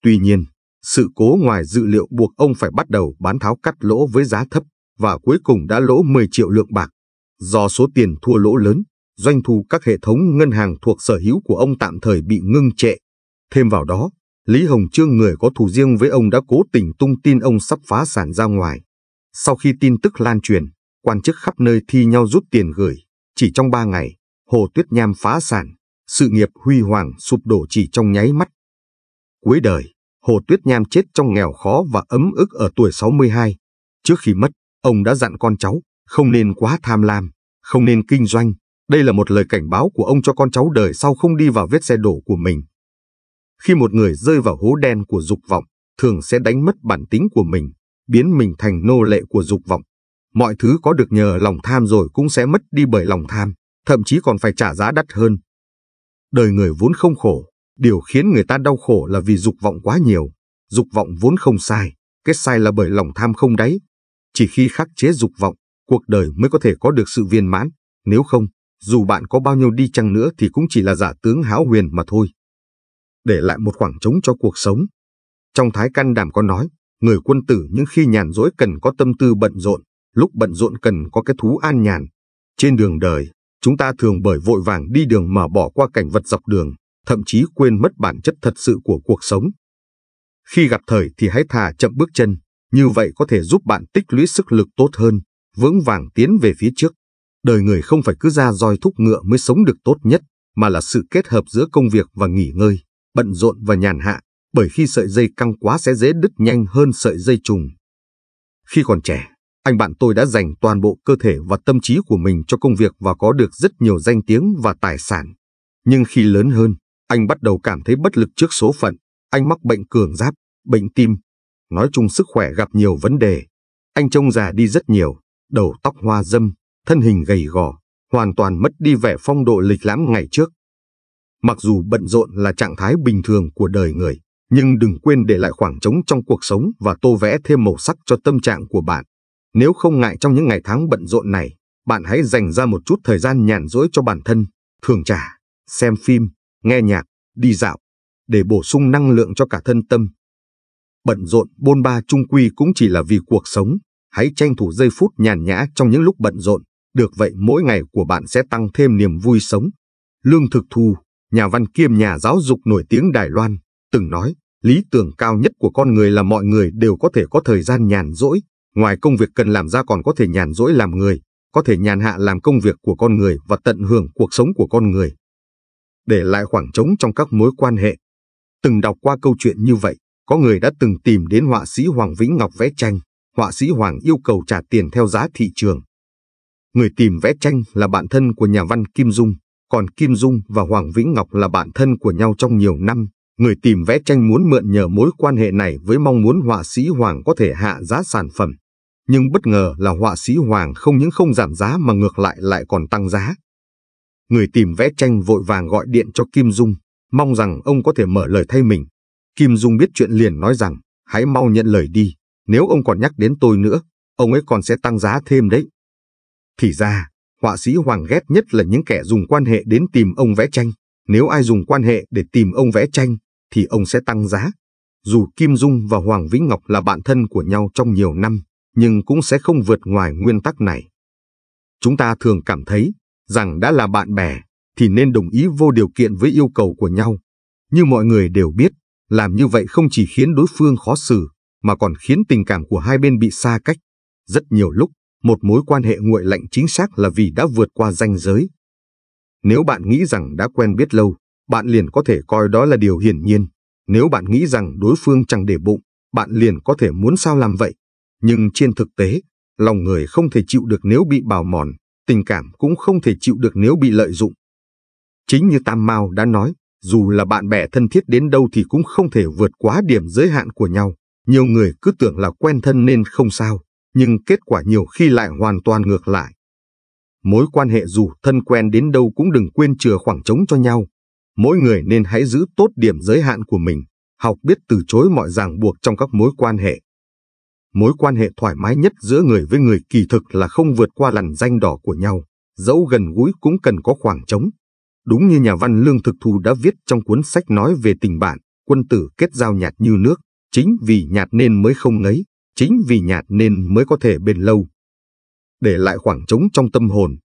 Tuy nhiên, sự cố ngoài dự liệu buộc ông phải bắt đầu bán tháo cắt lỗ với giá thấp và cuối cùng đã lỗ 10 triệu lượng bạc. Do số tiền thua lỗ lớn, doanh thu các hệ thống ngân hàng thuộc sở hữu của ông tạm thời bị ngưng trệ. Thêm vào đó, Lý Hồng Trương người có thù riêng với ông đã cố tình tung tin ông sắp phá sản ra ngoài. Sau khi tin tức lan truyền, quan chức khắp nơi thi nhau rút tiền gửi. Chỉ trong 3 ngày, Hồ Tuyết Nham phá sản, sự nghiệp huy hoàng sụp đổ chỉ trong nháy mắt. Cuối đời, Hồ Tuyết Nham chết trong nghèo khó và ấm ức ở tuổi 62. Trước khi mất, Ông đã dặn con cháu, không nên quá tham lam, không nên kinh doanh. Đây là một lời cảnh báo của ông cho con cháu đời sau không đi vào vết xe đổ của mình. Khi một người rơi vào hố đen của dục vọng, thường sẽ đánh mất bản tính của mình, biến mình thành nô lệ của dục vọng. Mọi thứ có được nhờ lòng tham rồi cũng sẽ mất đi bởi lòng tham, thậm chí còn phải trả giá đắt hơn. Đời người vốn không khổ, điều khiến người ta đau khổ là vì dục vọng quá nhiều. Dục vọng vốn không sai, cái sai là bởi lòng tham không đáy. Chỉ khi khắc chế dục vọng, cuộc đời mới có thể có được sự viên mãn, nếu không, dù bạn có bao nhiêu đi chăng nữa thì cũng chỉ là giả tướng háo huyền mà thôi. Để lại một khoảng trống cho cuộc sống. Trong Thái can Đảm có nói, người quân tử những khi nhàn rỗi cần có tâm tư bận rộn, lúc bận rộn cần có cái thú an nhàn. Trên đường đời, chúng ta thường bởi vội vàng đi đường mà bỏ qua cảnh vật dọc đường, thậm chí quên mất bản chất thật sự của cuộc sống. Khi gặp thời thì hãy thả chậm bước chân, như vậy có thể giúp bạn tích lũy sức lực tốt hơn, vững vàng tiến về phía trước. Đời người không phải cứ ra roi thúc ngựa mới sống được tốt nhất, mà là sự kết hợp giữa công việc và nghỉ ngơi, bận rộn và nhàn hạ, bởi khi sợi dây căng quá sẽ dễ đứt nhanh hơn sợi dây trùng. Khi còn trẻ, anh bạn tôi đã dành toàn bộ cơ thể và tâm trí của mình cho công việc và có được rất nhiều danh tiếng và tài sản. Nhưng khi lớn hơn, anh bắt đầu cảm thấy bất lực trước số phận. Anh mắc bệnh cường giáp, bệnh tim, nói chung sức khỏe gặp nhiều vấn đề. Anh trông già đi rất nhiều, đầu tóc hoa dâm, thân hình gầy gò, hoàn toàn mất đi vẻ phong độ lịch lãm ngày trước. Mặc dù bận rộn là trạng thái bình thường của đời người, nhưng đừng quên để lại khoảng trống trong cuộc sống và tô vẽ thêm màu sắc cho tâm trạng của bạn. Nếu không ngại trong những ngày tháng bận rộn này, bạn hãy dành ra một chút thời gian nhàn rỗi cho bản thân, thưởng trà, xem phim, nghe nhạc, đi dạo, để bổ sung năng lượng cho cả thân tâm bận rộn bôn ba trung quy cũng chỉ là vì cuộc sống, hãy tranh thủ giây phút nhàn nhã trong những lúc bận rộn, được vậy mỗi ngày của bạn sẽ tăng thêm niềm vui sống. Lương Thực Thu, nhà văn kiêm nhà giáo dục nổi tiếng Đài Loan, từng nói, lý tưởng cao nhất của con người là mọi người đều có thể có thời gian nhàn rỗi, ngoài công việc cần làm ra còn có thể nhàn rỗi làm người, có thể nhàn hạ làm công việc của con người và tận hưởng cuộc sống của con người. Để lại khoảng trống trong các mối quan hệ. Từng đọc qua câu chuyện như vậy, có người đã từng tìm đến họa sĩ Hoàng Vĩnh Ngọc vẽ tranh, họa sĩ Hoàng yêu cầu trả tiền theo giá thị trường. Người tìm vẽ tranh là bạn thân của nhà văn Kim Dung, còn Kim Dung và Hoàng Vĩnh Ngọc là bạn thân của nhau trong nhiều năm. Người tìm vẽ tranh muốn mượn nhờ mối quan hệ này với mong muốn họa sĩ Hoàng có thể hạ giá sản phẩm. Nhưng bất ngờ là họa sĩ Hoàng không những không giảm giá mà ngược lại lại còn tăng giá. Người tìm vẽ tranh vội vàng gọi điện cho Kim Dung, mong rằng ông có thể mở lời thay mình. Kim Dung biết chuyện liền nói rằng, hãy mau nhận lời đi, nếu ông còn nhắc đến tôi nữa, ông ấy còn sẽ tăng giá thêm đấy. Thì ra, họa sĩ Hoàng ghét nhất là những kẻ dùng quan hệ đến tìm ông vẽ tranh. Nếu ai dùng quan hệ để tìm ông vẽ tranh, thì ông sẽ tăng giá. Dù Kim Dung và Hoàng Vĩnh Ngọc là bạn thân của nhau trong nhiều năm, nhưng cũng sẽ không vượt ngoài nguyên tắc này. Chúng ta thường cảm thấy rằng đã là bạn bè thì nên đồng ý vô điều kiện với yêu cầu của nhau. Như mọi người đều biết, làm như vậy không chỉ khiến đối phương khó xử, mà còn khiến tình cảm của hai bên bị xa cách. Rất nhiều lúc, một mối quan hệ nguội lạnh chính xác là vì đã vượt qua ranh giới. Nếu bạn nghĩ rằng đã quen biết lâu, bạn liền có thể coi đó là điều hiển nhiên. Nếu bạn nghĩ rằng đối phương chẳng để bụng, bạn liền có thể muốn sao làm vậy. Nhưng trên thực tế, lòng người không thể chịu được nếu bị bào mòn, tình cảm cũng không thể chịu được nếu bị lợi dụng. Chính như Tam Mao đã nói, dù là bạn bè thân thiết đến đâu thì cũng không thể vượt quá điểm giới hạn của nhau. Nhiều người cứ tưởng là quen thân nên không sao, nhưng kết quả nhiều khi lại hoàn toàn ngược lại. Mối quan hệ dù thân quen đến đâu cũng đừng quên chừa khoảng trống cho nhau. Mỗi người nên hãy giữ tốt điểm giới hạn của mình, học biết từ chối mọi ràng buộc trong các mối quan hệ. Mối quan hệ thoải mái nhất giữa người với người kỳ thực là không vượt qua lằn danh đỏ của nhau, dẫu gần gũi cũng cần có khoảng trống. Đúng như nhà văn Lương Thực thu đã viết trong cuốn sách nói về tình bạn, quân tử kết giao nhạt như nước, chính vì nhạt nên mới không ngấy, chính vì nhạt nên mới có thể bền lâu. Để lại khoảng trống trong tâm hồn.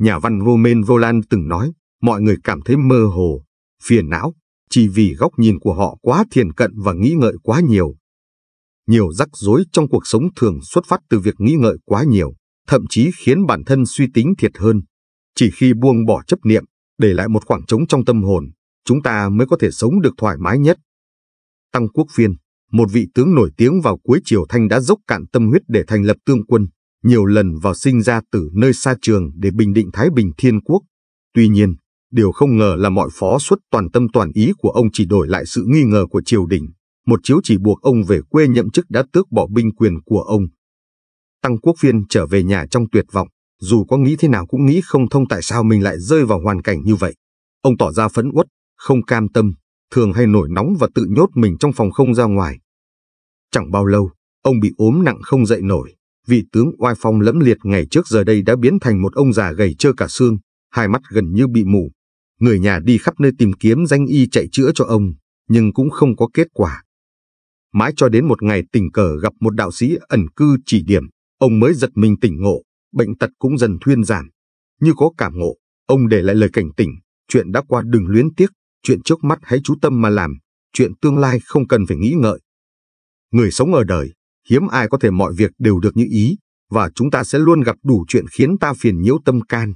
Nhà văn Romain Volan từng nói, mọi người cảm thấy mơ hồ, phiền não, chỉ vì góc nhìn của họ quá thiền cận và nghĩ ngợi quá nhiều. Nhiều rắc rối trong cuộc sống thường xuất phát từ việc nghĩ ngợi quá nhiều, thậm chí khiến bản thân suy tính thiệt hơn. Chỉ khi buông bỏ chấp niệm, để lại một khoảng trống trong tâm hồn, chúng ta mới có thể sống được thoải mái nhất. Tăng Quốc Phiên, một vị tướng nổi tiếng vào cuối triều Thanh đã dốc cạn tâm huyết để thành lập tương quân, nhiều lần vào sinh ra từ nơi xa trường để bình định Thái Bình Thiên Quốc. Tuy nhiên, điều không ngờ là mọi phó xuất toàn tâm toàn ý của ông chỉ đổi lại sự nghi ngờ của triều đình. Một chiếu chỉ buộc ông về quê nhậm chức đã tước bỏ binh quyền của ông. Tăng Quốc Phiên trở về nhà trong tuyệt vọng, dù có nghĩ thế nào cũng nghĩ không thông tại sao mình lại rơi vào hoàn cảnh như vậy. Ông tỏ ra phẫn uất, không cam tâm, thường hay nổi nóng và tự nhốt mình trong phòng không ra ngoài. Chẳng bao lâu, ông bị ốm nặng không dậy nổi. Vị tướng oai phong lẫm liệt ngày trước giờ đây đã biến thành một ông già gầy trơ cả xương, hai mắt gần như bị mù. Người nhà đi khắp nơi tìm kiếm danh y chạy chữa cho ông, nhưng cũng không có kết quả. Mãi cho đến một ngày tình cờ gặp một đạo sĩ ẩn cư chỉ điểm, ông mới giật mình tỉnh ngộ, bệnh tật cũng dần thuyên giảm. Như có cảm ngộ, ông để lại lời cảnh tỉnh, chuyện đã qua đừng luyến tiếc, chuyện trước mắt hãy chú tâm mà làm, chuyện tương lai không cần phải nghĩ ngợi. Người sống ở đời, hiếm ai có thể mọi việc đều được như ý, và chúng ta sẽ luôn gặp đủ chuyện khiến ta phiền nhiễu tâm can.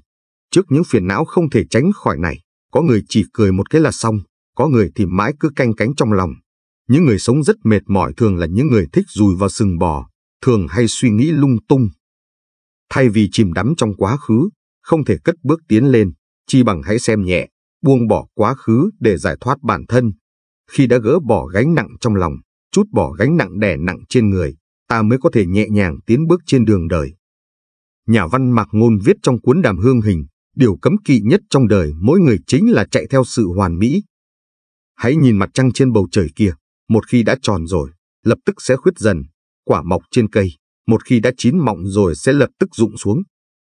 Trước những phiền não không thể tránh khỏi này, có người chỉ cười một cái là xong, có người thì mãi cứ canh cánh trong lòng. Những người sống rất mệt mỏi thường là những người thích rùi vào sừng bò, thường hay suy nghĩ lung tung. Thay vì chìm đắm trong quá khứ, không thể cất bước tiến lên, chi bằng hãy xem nhẹ, buông bỏ quá khứ để giải thoát bản thân. Khi đã gỡ bỏ gánh nặng trong lòng, chút bỏ gánh nặng đè nặng trên người, ta mới có thể nhẹ nhàng tiến bước trên đường đời. Nhà văn Mạc Ngôn viết trong cuốn Đàm Hương Hình, điều cấm kỵ nhất trong đời mỗi người chính là chạy theo sự hoàn mỹ. Hãy nhìn mặt trăng trên bầu trời kia, một khi đã tròn rồi, lập tức sẽ khuyết dần, quả mọc trên cây, một khi đã chín mọng rồi sẽ lập tức rụng xuống.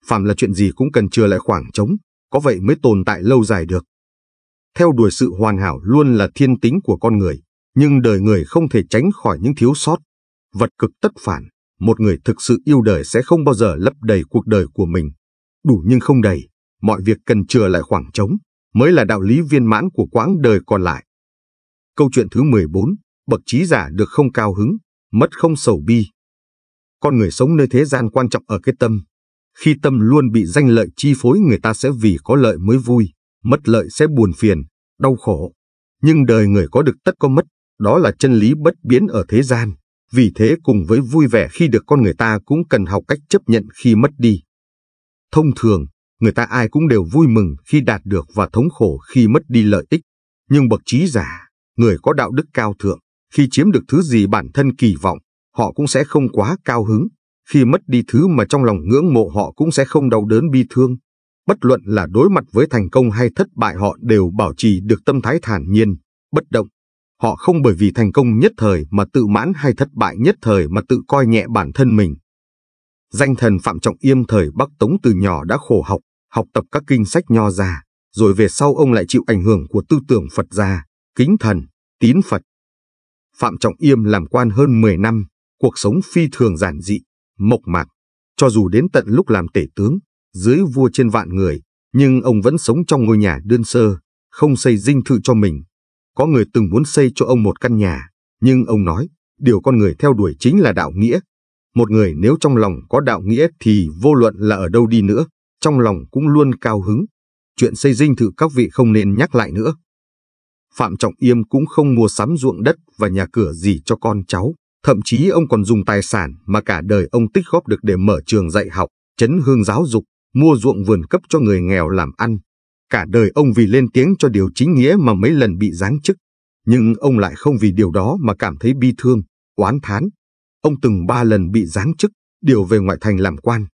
Phàm là chuyện gì cũng cần chừa lại khoảng trống, có vậy mới tồn tại lâu dài được. Theo đuổi sự hoàn hảo luôn là thiên tính của con người, nhưng đời người không thể tránh khỏi những thiếu sót. Vật cực tất phản, một người thực sự yêu đời sẽ không bao giờ lấp đầy cuộc đời của mình. Đủ nhưng không đầy, mọi việc cần chừa lại khoảng trống, mới là đạo lý viên mãn của quãng đời còn lại. Câu chuyện thứ 14, bậc trí giả được không cao hứng, mất không sầu bi, con người sống nơi thế gian quan trọng ở cái tâm. Khi tâm luôn bị danh lợi chi phối người ta sẽ vì có lợi mới vui, mất lợi sẽ buồn phiền, đau khổ. Nhưng đời người có được tất có mất, đó là chân lý bất biến ở thế gian. Vì thế cùng với vui vẻ khi được con người ta cũng cần học cách chấp nhận khi mất đi. Thông thường, người ta ai cũng đều vui mừng khi đạt được và thống khổ khi mất đi lợi ích. Nhưng bậc trí giả, người có đạo đức cao thượng, khi chiếm được thứ gì bản thân kỳ vọng, họ cũng sẽ không quá cao hứng. Khi mất đi thứ mà trong lòng ngưỡng mộ họ cũng sẽ không đau đớn bi thương. Bất luận là đối mặt với thành công hay thất bại họ đều bảo trì được tâm thái thản nhiên, bất động. Họ không bởi vì thành công nhất thời mà tự mãn hay thất bại nhất thời mà tự coi nhẹ bản thân mình. Danh thần Phạm Trọng Yêm thời Bắc Tống từ nhỏ đã khổ học, học tập các kinh sách nho già, rồi về sau ông lại chịu ảnh hưởng của tư tưởng Phật gia, kính thần, tín Phật. Phạm Trọng Yêm làm quan hơn 10 năm, cuộc sống phi thường giản dị, mộc mạc. Cho dù đến tận lúc làm tể tướng, dưới vua trên vạn người, nhưng ông vẫn sống trong ngôi nhà đơn sơ, không xây dinh thự cho mình. Có người từng muốn xây cho ông một căn nhà, nhưng ông nói, điều con người theo đuổi chính là đạo nghĩa. Một người nếu trong lòng có đạo nghĩa thì vô luận là ở đâu đi nữa, trong lòng cũng luôn cao hứng. Chuyện xây dinh thự các vị không nên nhắc lại nữa. Phạm Trọng Yêm cũng không mua sắm ruộng đất và nhà cửa gì cho con cháu, Thậm chí ông còn dùng tài sản mà cả đời ông tích góp được để mở trường dạy học, chấn hương giáo dục, mua ruộng vườn cấp cho người nghèo làm ăn. Cả đời ông vì lên tiếng cho điều chính nghĩa mà mấy lần bị giáng chức. Nhưng ông lại không vì điều đó mà cảm thấy bi thương, oán thán. Ông từng ba lần bị giáng chức, điều về ngoại thành làm quan.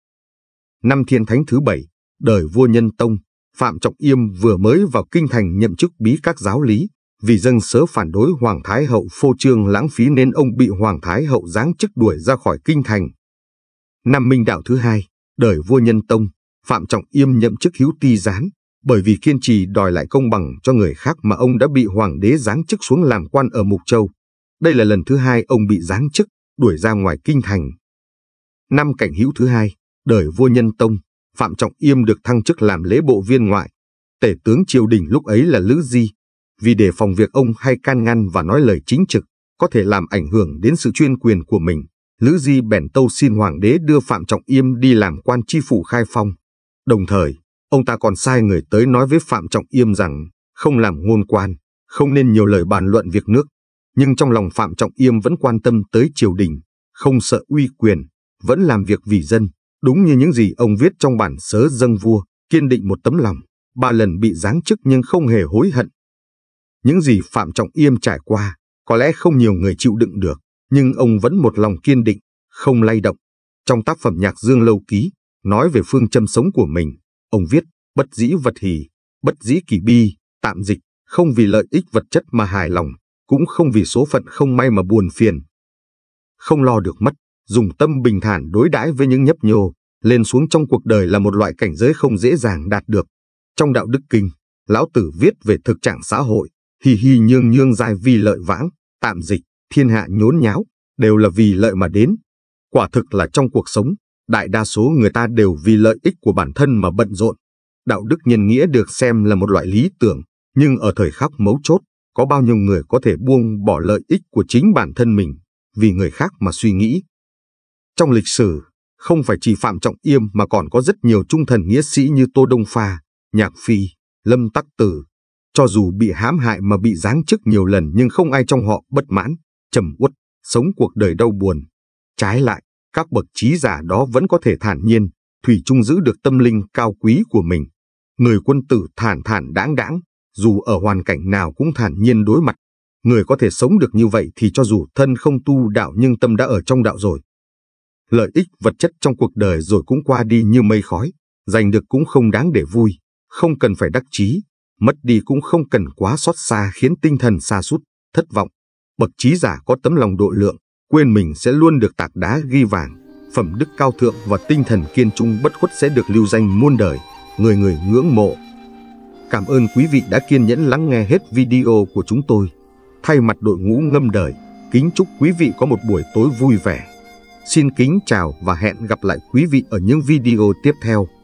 Năm Thiên Thánh thứ bảy, đời vua Nhân Tông, Phạm Trọng Yêm vừa mới vào kinh thành nhậm chức bí các giáo lý, vì dân sớ phản đối Hoàng Thái Hậu phô trương lãng phí nên ông bị Hoàng Thái Hậu giáng chức đuổi ra khỏi kinh thành. Năm Minh Đạo thứ hai, đời vua Nhân Tông, Phạm Trọng Yêm nhậm chức hiếu ti gián, bởi vì kiên trì đòi lại công bằng cho người khác mà ông đã bị Hoàng đế giáng chức xuống làm quan ở Mục Châu. Đây là lần thứ hai ông bị giáng chức, đuổi ra ngoài kinh thành. Năm Cảnh Hữu thứ hai, đời vua Nhân Tông, Phạm Trọng Yêm được thăng chức làm lễ bộ viên ngoại. Tể tướng triều đình lúc ấy là Lữ Di, vì để phòng việc ông hay can ngăn và nói lời chính trực có thể làm ảnh hưởng đến sự chuyên quyền của mình, Lữ Di bèn tâu xin hoàng đế đưa Phạm Trọng Yêm đi làm quan tri phủ khai phong. Đồng thời, ông ta còn sai người tới nói với Phạm Trọng Yêm rằng không làm ngôn quan, không nên nhiều lời bàn luận việc nước. Nhưng trong lòng Phạm Trọng Yêm vẫn quan tâm tới triều đình, không sợ uy quyền, vẫn làm việc vì dân, đúng như những gì ông viết trong bản sớ dâng vua, kiên định một tấm lòng. Ba lần bị giáng chức nhưng không hề hối hận, những gì Phạm Trọng Yêm trải qua, có lẽ không nhiều người chịu đựng được, nhưng ông vẫn một lòng kiên định, không lay động. Trong tác phẩm Nhạc Dương Lâu Ký, nói về phương châm sống của mình, ông viết, bất dĩ vật hỷ, bất dĩ kỳ bi, tạm dịch, không vì lợi ích vật chất mà hài lòng, cũng không vì số phận không may mà buồn phiền. Không lo được mất, dùng tâm bình thản đối đãi với những nhấp nhô, lên xuống trong cuộc đời là một loại cảnh giới không dễ dàng đạt được. Trong đạo đức kinh, Lão Tử viết về thực trạng xã hội, Hi hi nhương nhương dài vì lợi vãng, tạm dịch, thiên hạ nhốn nháo, đều là vì lợi mà đến. Quả thực là trong cuộc sống, đại đa số người ta đều vì lợi ích của bản thân mà bận rộn. Đạo đức nhân nghĩa được xem là một loại lý tưởng, nhưng ở thời khắc mấu chốt, có bao nhiêu người có thể buông bỏ lợi ích của chính bản thân mình, vì người khác mà suy nghĩ. Trong lịch sử, không phải chỉ Phạm Trọng Yêm mà còn có rất nhiều trung thần nghĩa sĩ như Tô Đông Pha, Nhạc Phi, Lâm Tắc Tử, cho dù bị hãm hại mà bị giáng chức nhiều lần nhưng không ai trong họ bất mãn, trầm uất, sống cuộc đời đau buồn. Trái lại, các bậc trí giả đó vẫn có thể thản nhiên, thủy chung giữ được tâm linh cao quý của mình. Người quân tử thản thản đáng đáng, dù ở hoàn cảnh nào cũng thản nhiên đối mặt. Người có thể sống được như vậy thì cho dù thân không tu đạo nhưng tâm đã ở trong đạo rồi. Lợi ích vật chất trong cuộc đời rồi cũng qua đi như mây khói, giành được cũng không đáng để vui, không cần phải đắc chí, mất đi cũng không cần quá xót xa khiến tinh thần xa sút thất vọng. Bậc trí giả có tấm lòng độ lượng, quên mình sẽ luôn được tạc đá ghi vàng, phẩm đức cao thượng và tinh thần kiên trung bất khuất sẽ được lưu danh muôn đời, người người ngưỡng mộ. Cảm ơn quý vị đã kiên nhẫn lắng nghe hết video của chúng tôi. Thay mặt đội ngũ ngâm đời, kính chúc quý vị có một buổi tối vui vẻ. Xin kính chào và hẹn gặp lại quý vị ở những video tiếp theo.